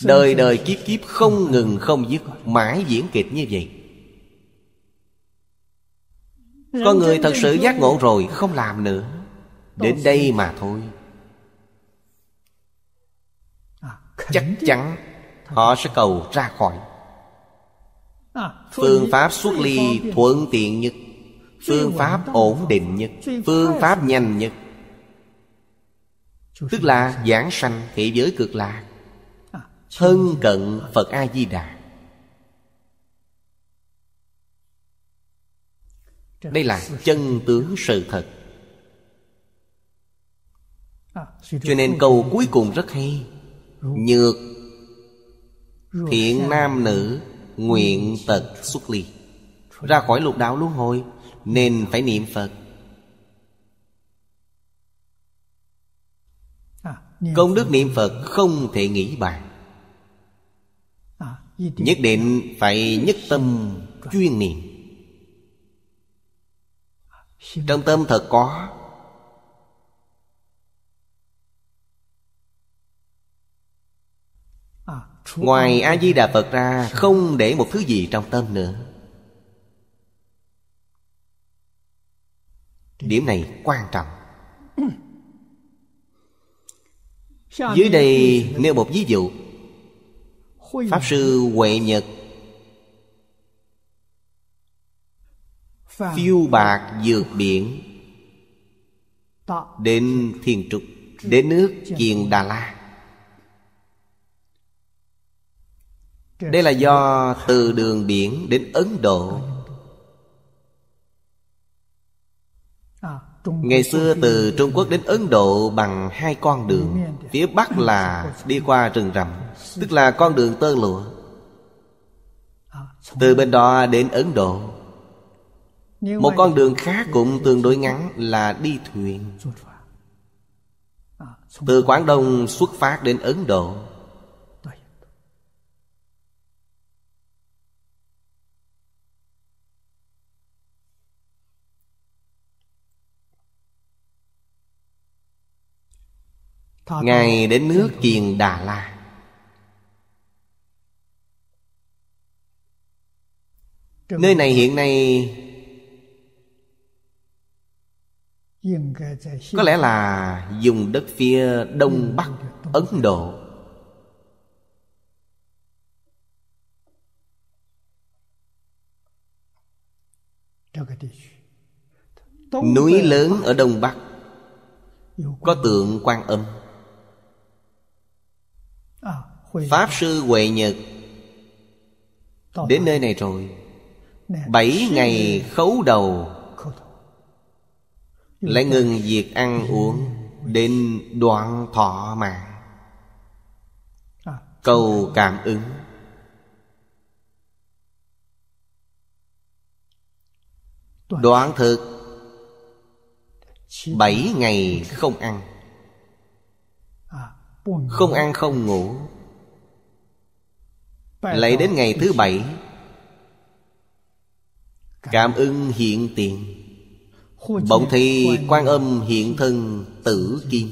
đời đời kiếp kiếp không ngừng không dứt mãi diễn kịch như vậy con người thật sự giác ngộ rồi không làm nữa đến đây mà thôi à, chắc chắn họ sẽ cầu ra khỏi À, Phương pháp xuất ly thuận tiện nhất Phương pháp ổn định nhất Phương pháp nhanh nhất Tức là giảng sanh thế giới cực lạc à, Thân cận Phật A-di-đà Đây là chân tướng sự thật à, Cho nên câu cuối cùng rất hay Nhược Thiện nam nữ Nguyện tật xuất ly Ra khỏi lục đạo luân hồi Nên phải niệm Phật à, Công đức niệm Phật không thể nghĩ bàn à, Nhất định phải nhất tâm chuyên niệm Trong tâm thật có ngoài a di đà phật ra không để một thứ gì trong tâm nữa điểm này quan trọng dưới đây nêu một ví dụ pháp sư huệ nhật phiêu bạc dược biển đến thiên trục đến nước kiền đà la đây là do từ đường biển đến ấn độ à, ngày xưa từ trung quốc đến ấn độ bằng hai con đường phía bắc là đi qua rừng rậm tức là con đường tơ lụa à, từ bên đó đến ấn độ một con đường khác cũng tương đối ngắn là đi thuyền à, từ quảng đông xuất phát đến ấn độ Ngài đến nước Kiền Đà La Nơi này hiện nay Có lẽ là dùng đất phía Đông Bắc Ấn Độ Núi lớn ở Đông Bắc Có tượng quan âm Pháp Sư Huệ Nhật Đến nơi này rồi Bảy ngày khấu đầu Lại ngừng việc ăn uống Đến đoạn thọ mạng à, Cầu cảm ứng Đoạn thực Bảy ngày không ăn à, Không ăn không ngủ lại đến ngày thứ bảy Cảm ứng hiện tiền Bỗng thì quan âm hiện thân tử kim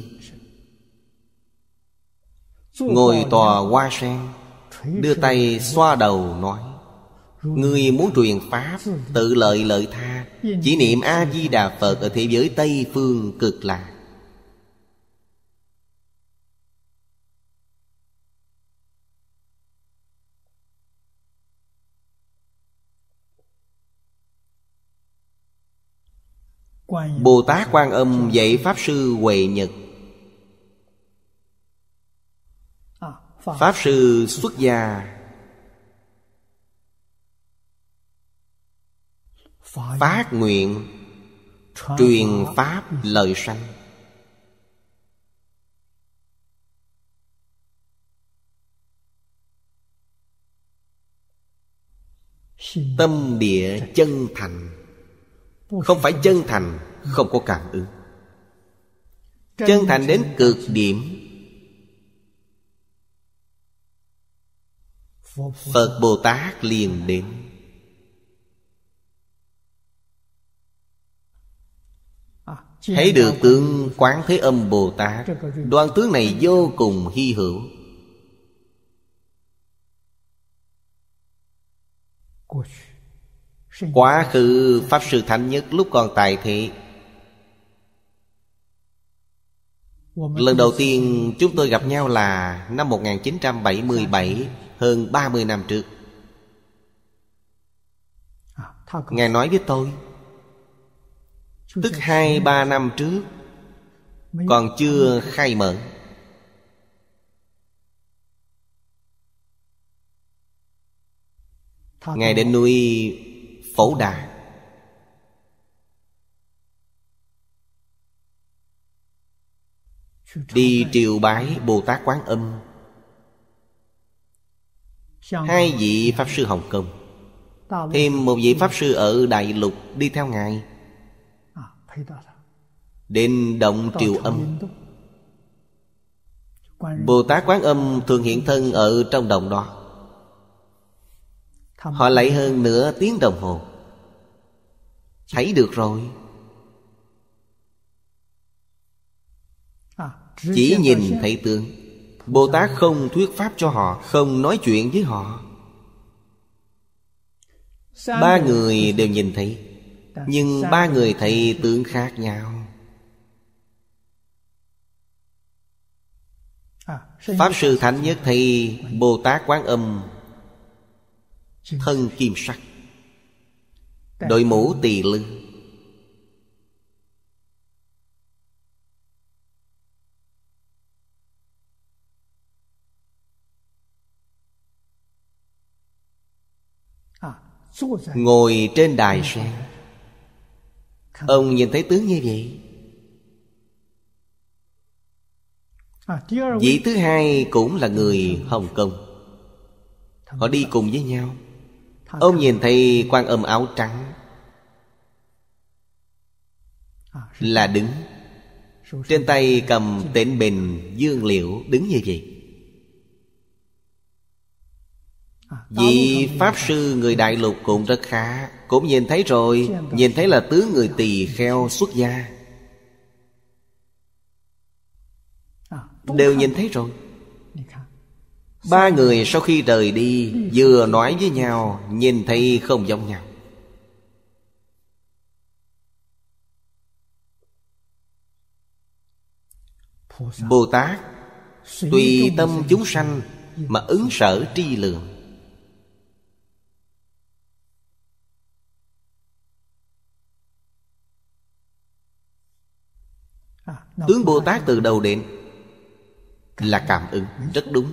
Ngồi tòa hoa sen Đưa tay xoa đầu nói Người muốn truyền Pháp Tự lợi lợi tha Chỉ niệm A-di-đà Phật Ở thế giới Tây Phương cực lạc Bồ Tát Quan Âm dạy Pháp Sư Huệ Nhật Pháp Sư xuất gia Phát nguyện Truyền Pháp lời sanh Tâm địa chân thành Không phải chân thành không có cảm ứng chân thành đến cực điểm phật bồ tát liền đến thấy được tướng quán thế âm bồ tát đoàn tướng này vô cùng hy hữu quá khứ pháp sư thánh nhất lúc còn tại thế Lần đầu tiên chúng tôi gặp nhau là năm 1977, hơn 30 năm trước. À, Ngài nói với tôi Tức hai ba năm trước Còn chưa khai mở Ngài đến nuôi Phổ Đà đi triều bái bồ tát quán âm hai vị pháp sư hồng kông thêm một vị pháp sư ở đại lục đi theo ngài đến động triều âm bồ tát quán âm thường hiện thân ở trong đồng đó họ lại hơn nửa tiếng đồng hồ thấy được rồi Chỉ nhìn thấy tướng Bồ Tát không thuyết pháp cho họ Không nói chuyện với họ Ba người đều nhìn thấy Nhưng ba người thấy tướng khác nhau Pháp Sư Thánh Nhất thấy Bồ Tát Quán Âm Thân kim sắc Đội mũ tỳ lưng Ngồi trên đài sen Ông nhìn thấy tướng như vậy à, Vị thứ hai cũng là người Hồng Kông Họ đi cùng với nhau Ông nhìn thấy quan âm áo trắng à, Là đứng Trên tay cầm tên bình dương liệu đứng như vậy À, Vì Pháp Sư người Đại Lục cũng rất khá Cũng nhìn thấy rồi Nhìn thấy là tứ người tỳ kheo xuất gia à, Đều nhìn thấy rồi Ba người sau khi rời đi ừ. Vừa nói với nhau Nhìn thấy không giống nhau Bồ Tát Tùy tâm chúng sanh Mà ứng sở tri lượng Tướng Bồ Tát từ đầu đến Là cảm ứng rất đúng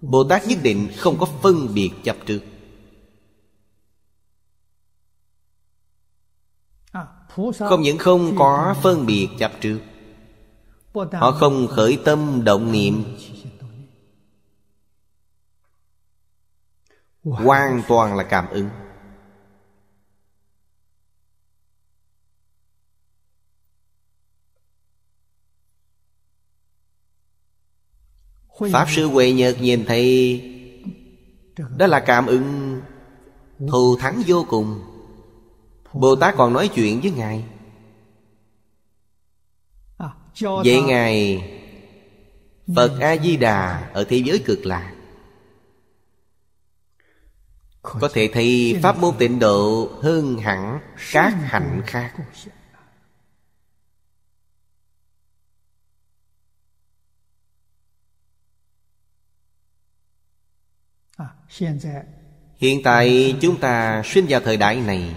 Bồ Tát nhất định không có phân biệt chấp trước à, Không những không có phân biệt chấp trước Họ không khởi tâm động niệm Hoàn toàn là cảm ứng Pháp Sư Huệ Nhật nhìn thấy Đó là cảm ứng thù thắng vô cùng Bồ Tát còn nói chuyện với Ngài à, Vậy Ngài Phật A-di-đà ở thế giới cực lạc Có thể thấy Pháp môn tịnh độ hơn hẳn các hạnh khác hiện tại chúng ta sinh vào thời đại này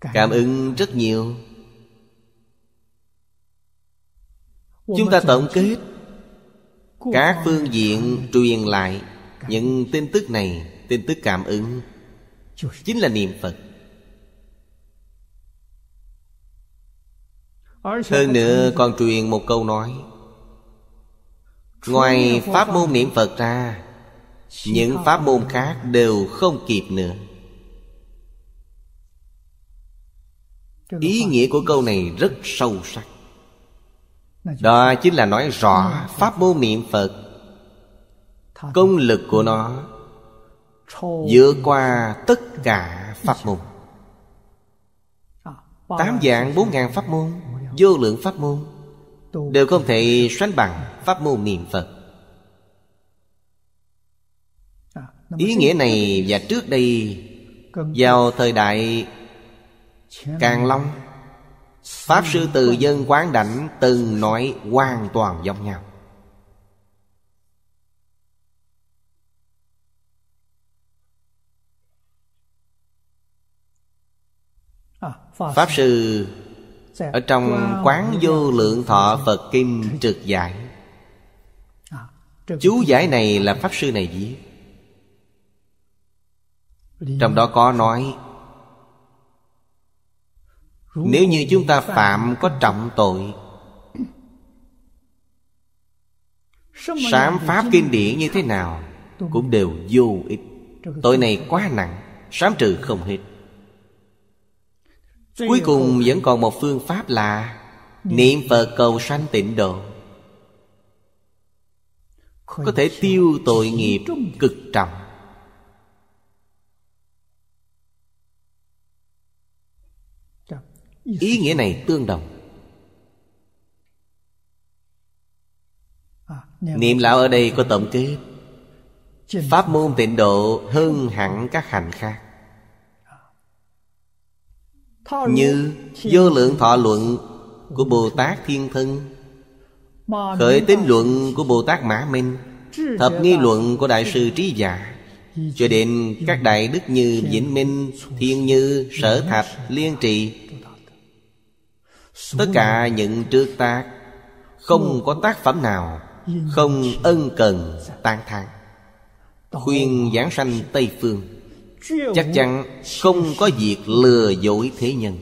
cảm ứng rất nhiều chúng ta tổng kết các phương diện truyền lại những tin tức này tin tức cảm ứng chính là niệm phật hơn nữa còn truyền một câu nói ngoài pháp môn niệm phật ra những pháp môn khác đều không kịp nữa ý nghĩa của câu này rất sâu sắc đó chính là nói rõ pháp môn niệm phật công lực của nó vượt qua tất cả pháp môn tám dạng bốn ngàn pháp môn vô lượng pháp môn đều không thể sánh bằng pháp môn niệm phật ý nghĩa này và trước đây vào thời đại càng long pháp sư từ dân quán đảnh từng nói hoàn toàn giống nhau à, Pháp Sư Ở trong Quán Vô Lượng Thọ Phật Kim trực giải à, Chú giải này là Pháp Sư này viết trong đó có nói nếu như chúng ta phạm có trọng tội Sám pháp kinh điển như thế nào Cũng đều vô ích Tội này quá nặng Sám trừ không hết Cuối cùng vẫn còn một phương pháp là Niệm Phật cầu sanh tịnh độ Có thể tiêu tội nghiệp cực trọng ý nghĩa này tương đồng niệm lão ở đây có tổng kết pháp môn tịnh độ hơn hẳn các hành khác như vô lượng thọ luận của bồ tát thiên thân khởi tính luận của bồ tát mã minh thập nghi luận của đại sư trí giả cho đến các đại đức như vĩnh minh thiên như sở thạch liên trị tất cả những trước tác không có tác phẩm nào không ân cần tán thán khuyên giảng sanh tây phương chắc chắn không có việc lừa dối thế nhân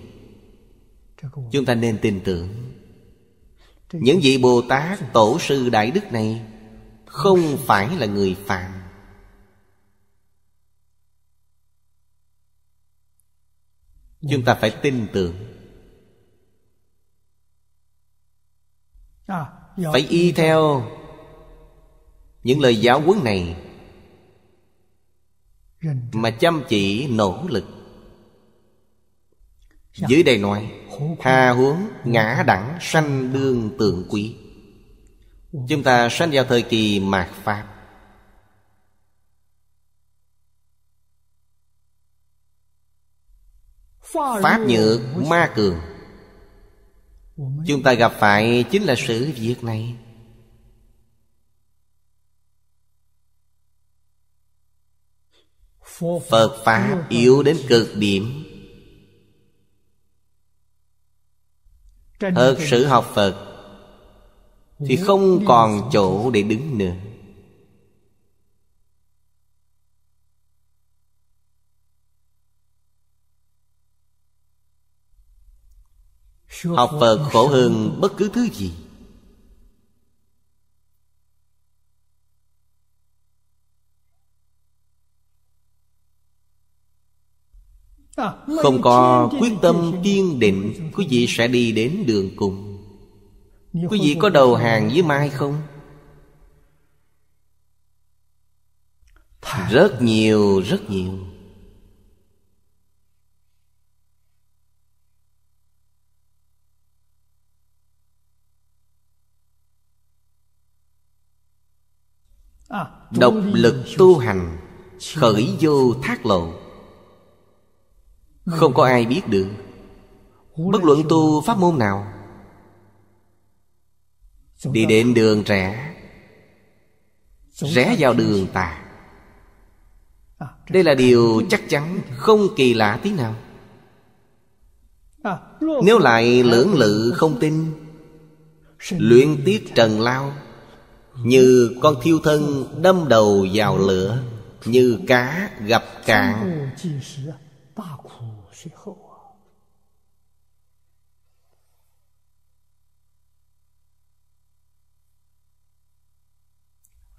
chúng ta nên tin tưởng những vị bồ tát tổ sư đại đức này không phải là người phạm chúng ta phải tin tưởng À, phải y theo những lời giáo huấn này mà chăm chỉ nỗ lực dạ. dưới đây nói hà huống ngã đẳng sanh đương tượng quý chúng ta sanh vào thời kỳ mạt pháp pháp nhược ma cường chúng ta gặp phải chính là sự việc này phật pháp yếu đến cực điểm thật sự học phật thì không còn chỗ để đứng nữa Học Phật khổ hơn bất cứ thứ gì Không có quyết tâm kiên định Quý vị sẽ đi đến đường cùng Quý vị có đầu hàng với mai không? Rất nhiều, rất nhiều Độc lực tu hành Khởi vô thác lộ Không có ai biết được Bất luận tu pháp môn nào Đi đến đường rẽ Rẽ vào đường tà Đây là điều chắc chắn Không kỳ lạ tí nào Nếu lại lưỡng lự không tin Luyện tiết trần lao như con thiêu thân đâm đầu vào lửa Như cá gặp cạn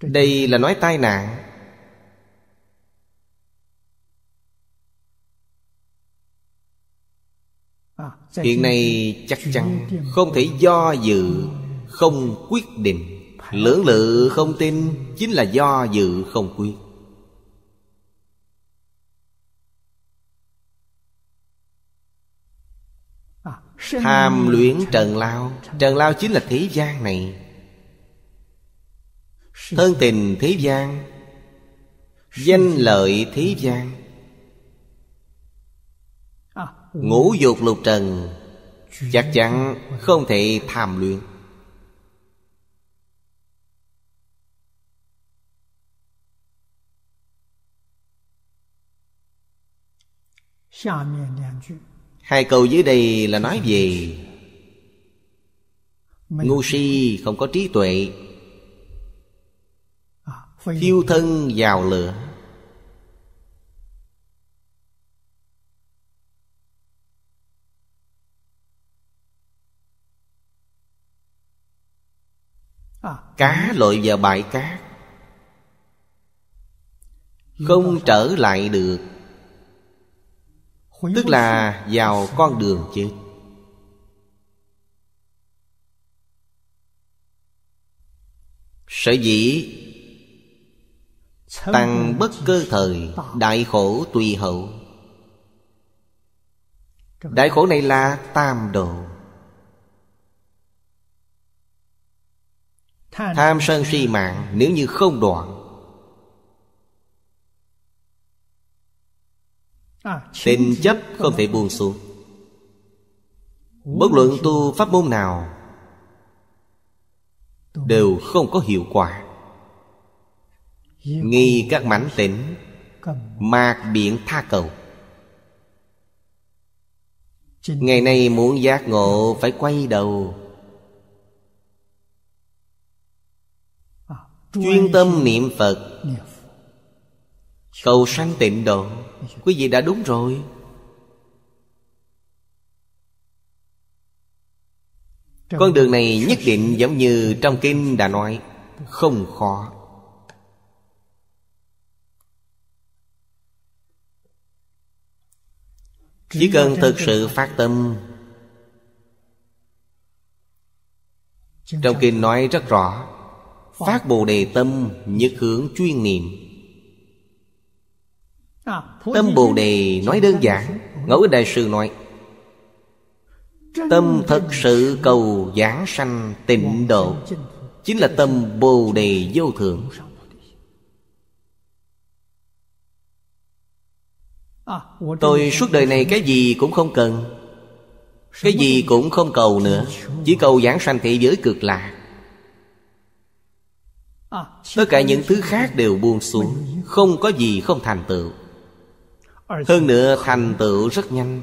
Đây là nói tai nạn Hiện nay chắc chắn không thể do dự Không quyết định lưỡng lự không tin chính là do dự không quyết Tham luyện trần lao Trần lao chính là thế gian này Thân tình thế gian Danh lợi thế gian Ngũ dục lục trần Chắc chắn không thể tham luyện Hai câu dưới đây là nói về Ngu si không có trí tuệ à, Thiêu thân vào lửa à, Cá lội vào bãi cát Không trở lại được tức là vào con đường chết sở dĩ tăng bất cơ thời đại khổ tùy hậu đại khổ này là tam độ tham sân si mạng nếu như không đoạn À, Tình chấp không thể buông xuống Bất luận tu pháp môn nào Đều không có hiệu quả Nghi các mảnh tỉnh Mạc biển tha cầu Ngày nay muốn giác ngộ phải quay đầu à, Chuyên tâm niệm Phật Cầu sanh tịnh độ quý vị đã đúng rồi con đường này nhất định giống như trong kinh đã nói không khó chỉ cần thực sự phát tâm trong kinh nói rất rõ phát bồ đề tâm nhất hướng chuyên niệm Tâm Bồ Đề nói đơn giản Ngẫu Đại Sư nói Tâm thật sự cầu giảng sanh tịnh độ Chính là tâm Bồ Đề vô thượng Tôi suốt đời này cái gì cũng không cần Cái gì cũng không cầu nữa Chỉ cầu giảng sanh thế giới cực lạc Tất cả những thứ khác đều buông xuống Không có gì không thành tựu hơn nữa thành tựu rất nhanh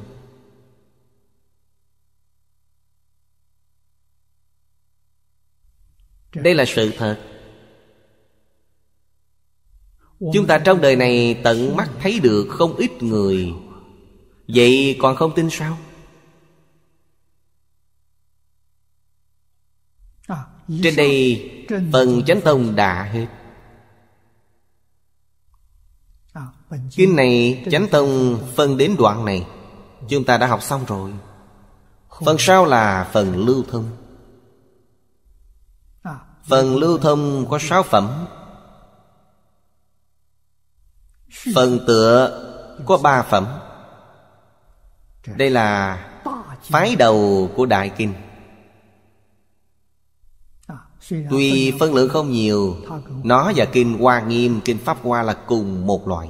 đây là sự thật chúng ta trong đời này tận mắt thấy được không ít người vậy còn không tin sao à, trên đây phần chánh tông đã hết Kinh này Chánh Tông phân đến đoạn này Chúng ta đã học xong rồi Phần sau là phần lưu thông Phần lưu thông có sáu phẩm Phần tựa có ba phẩm Đây là phái đầu của Đại Kinh Tuy phân lượng không nhiều Nó và Kinh Hoa Nghiêm Kinh Pháp Hoa là cùng một loại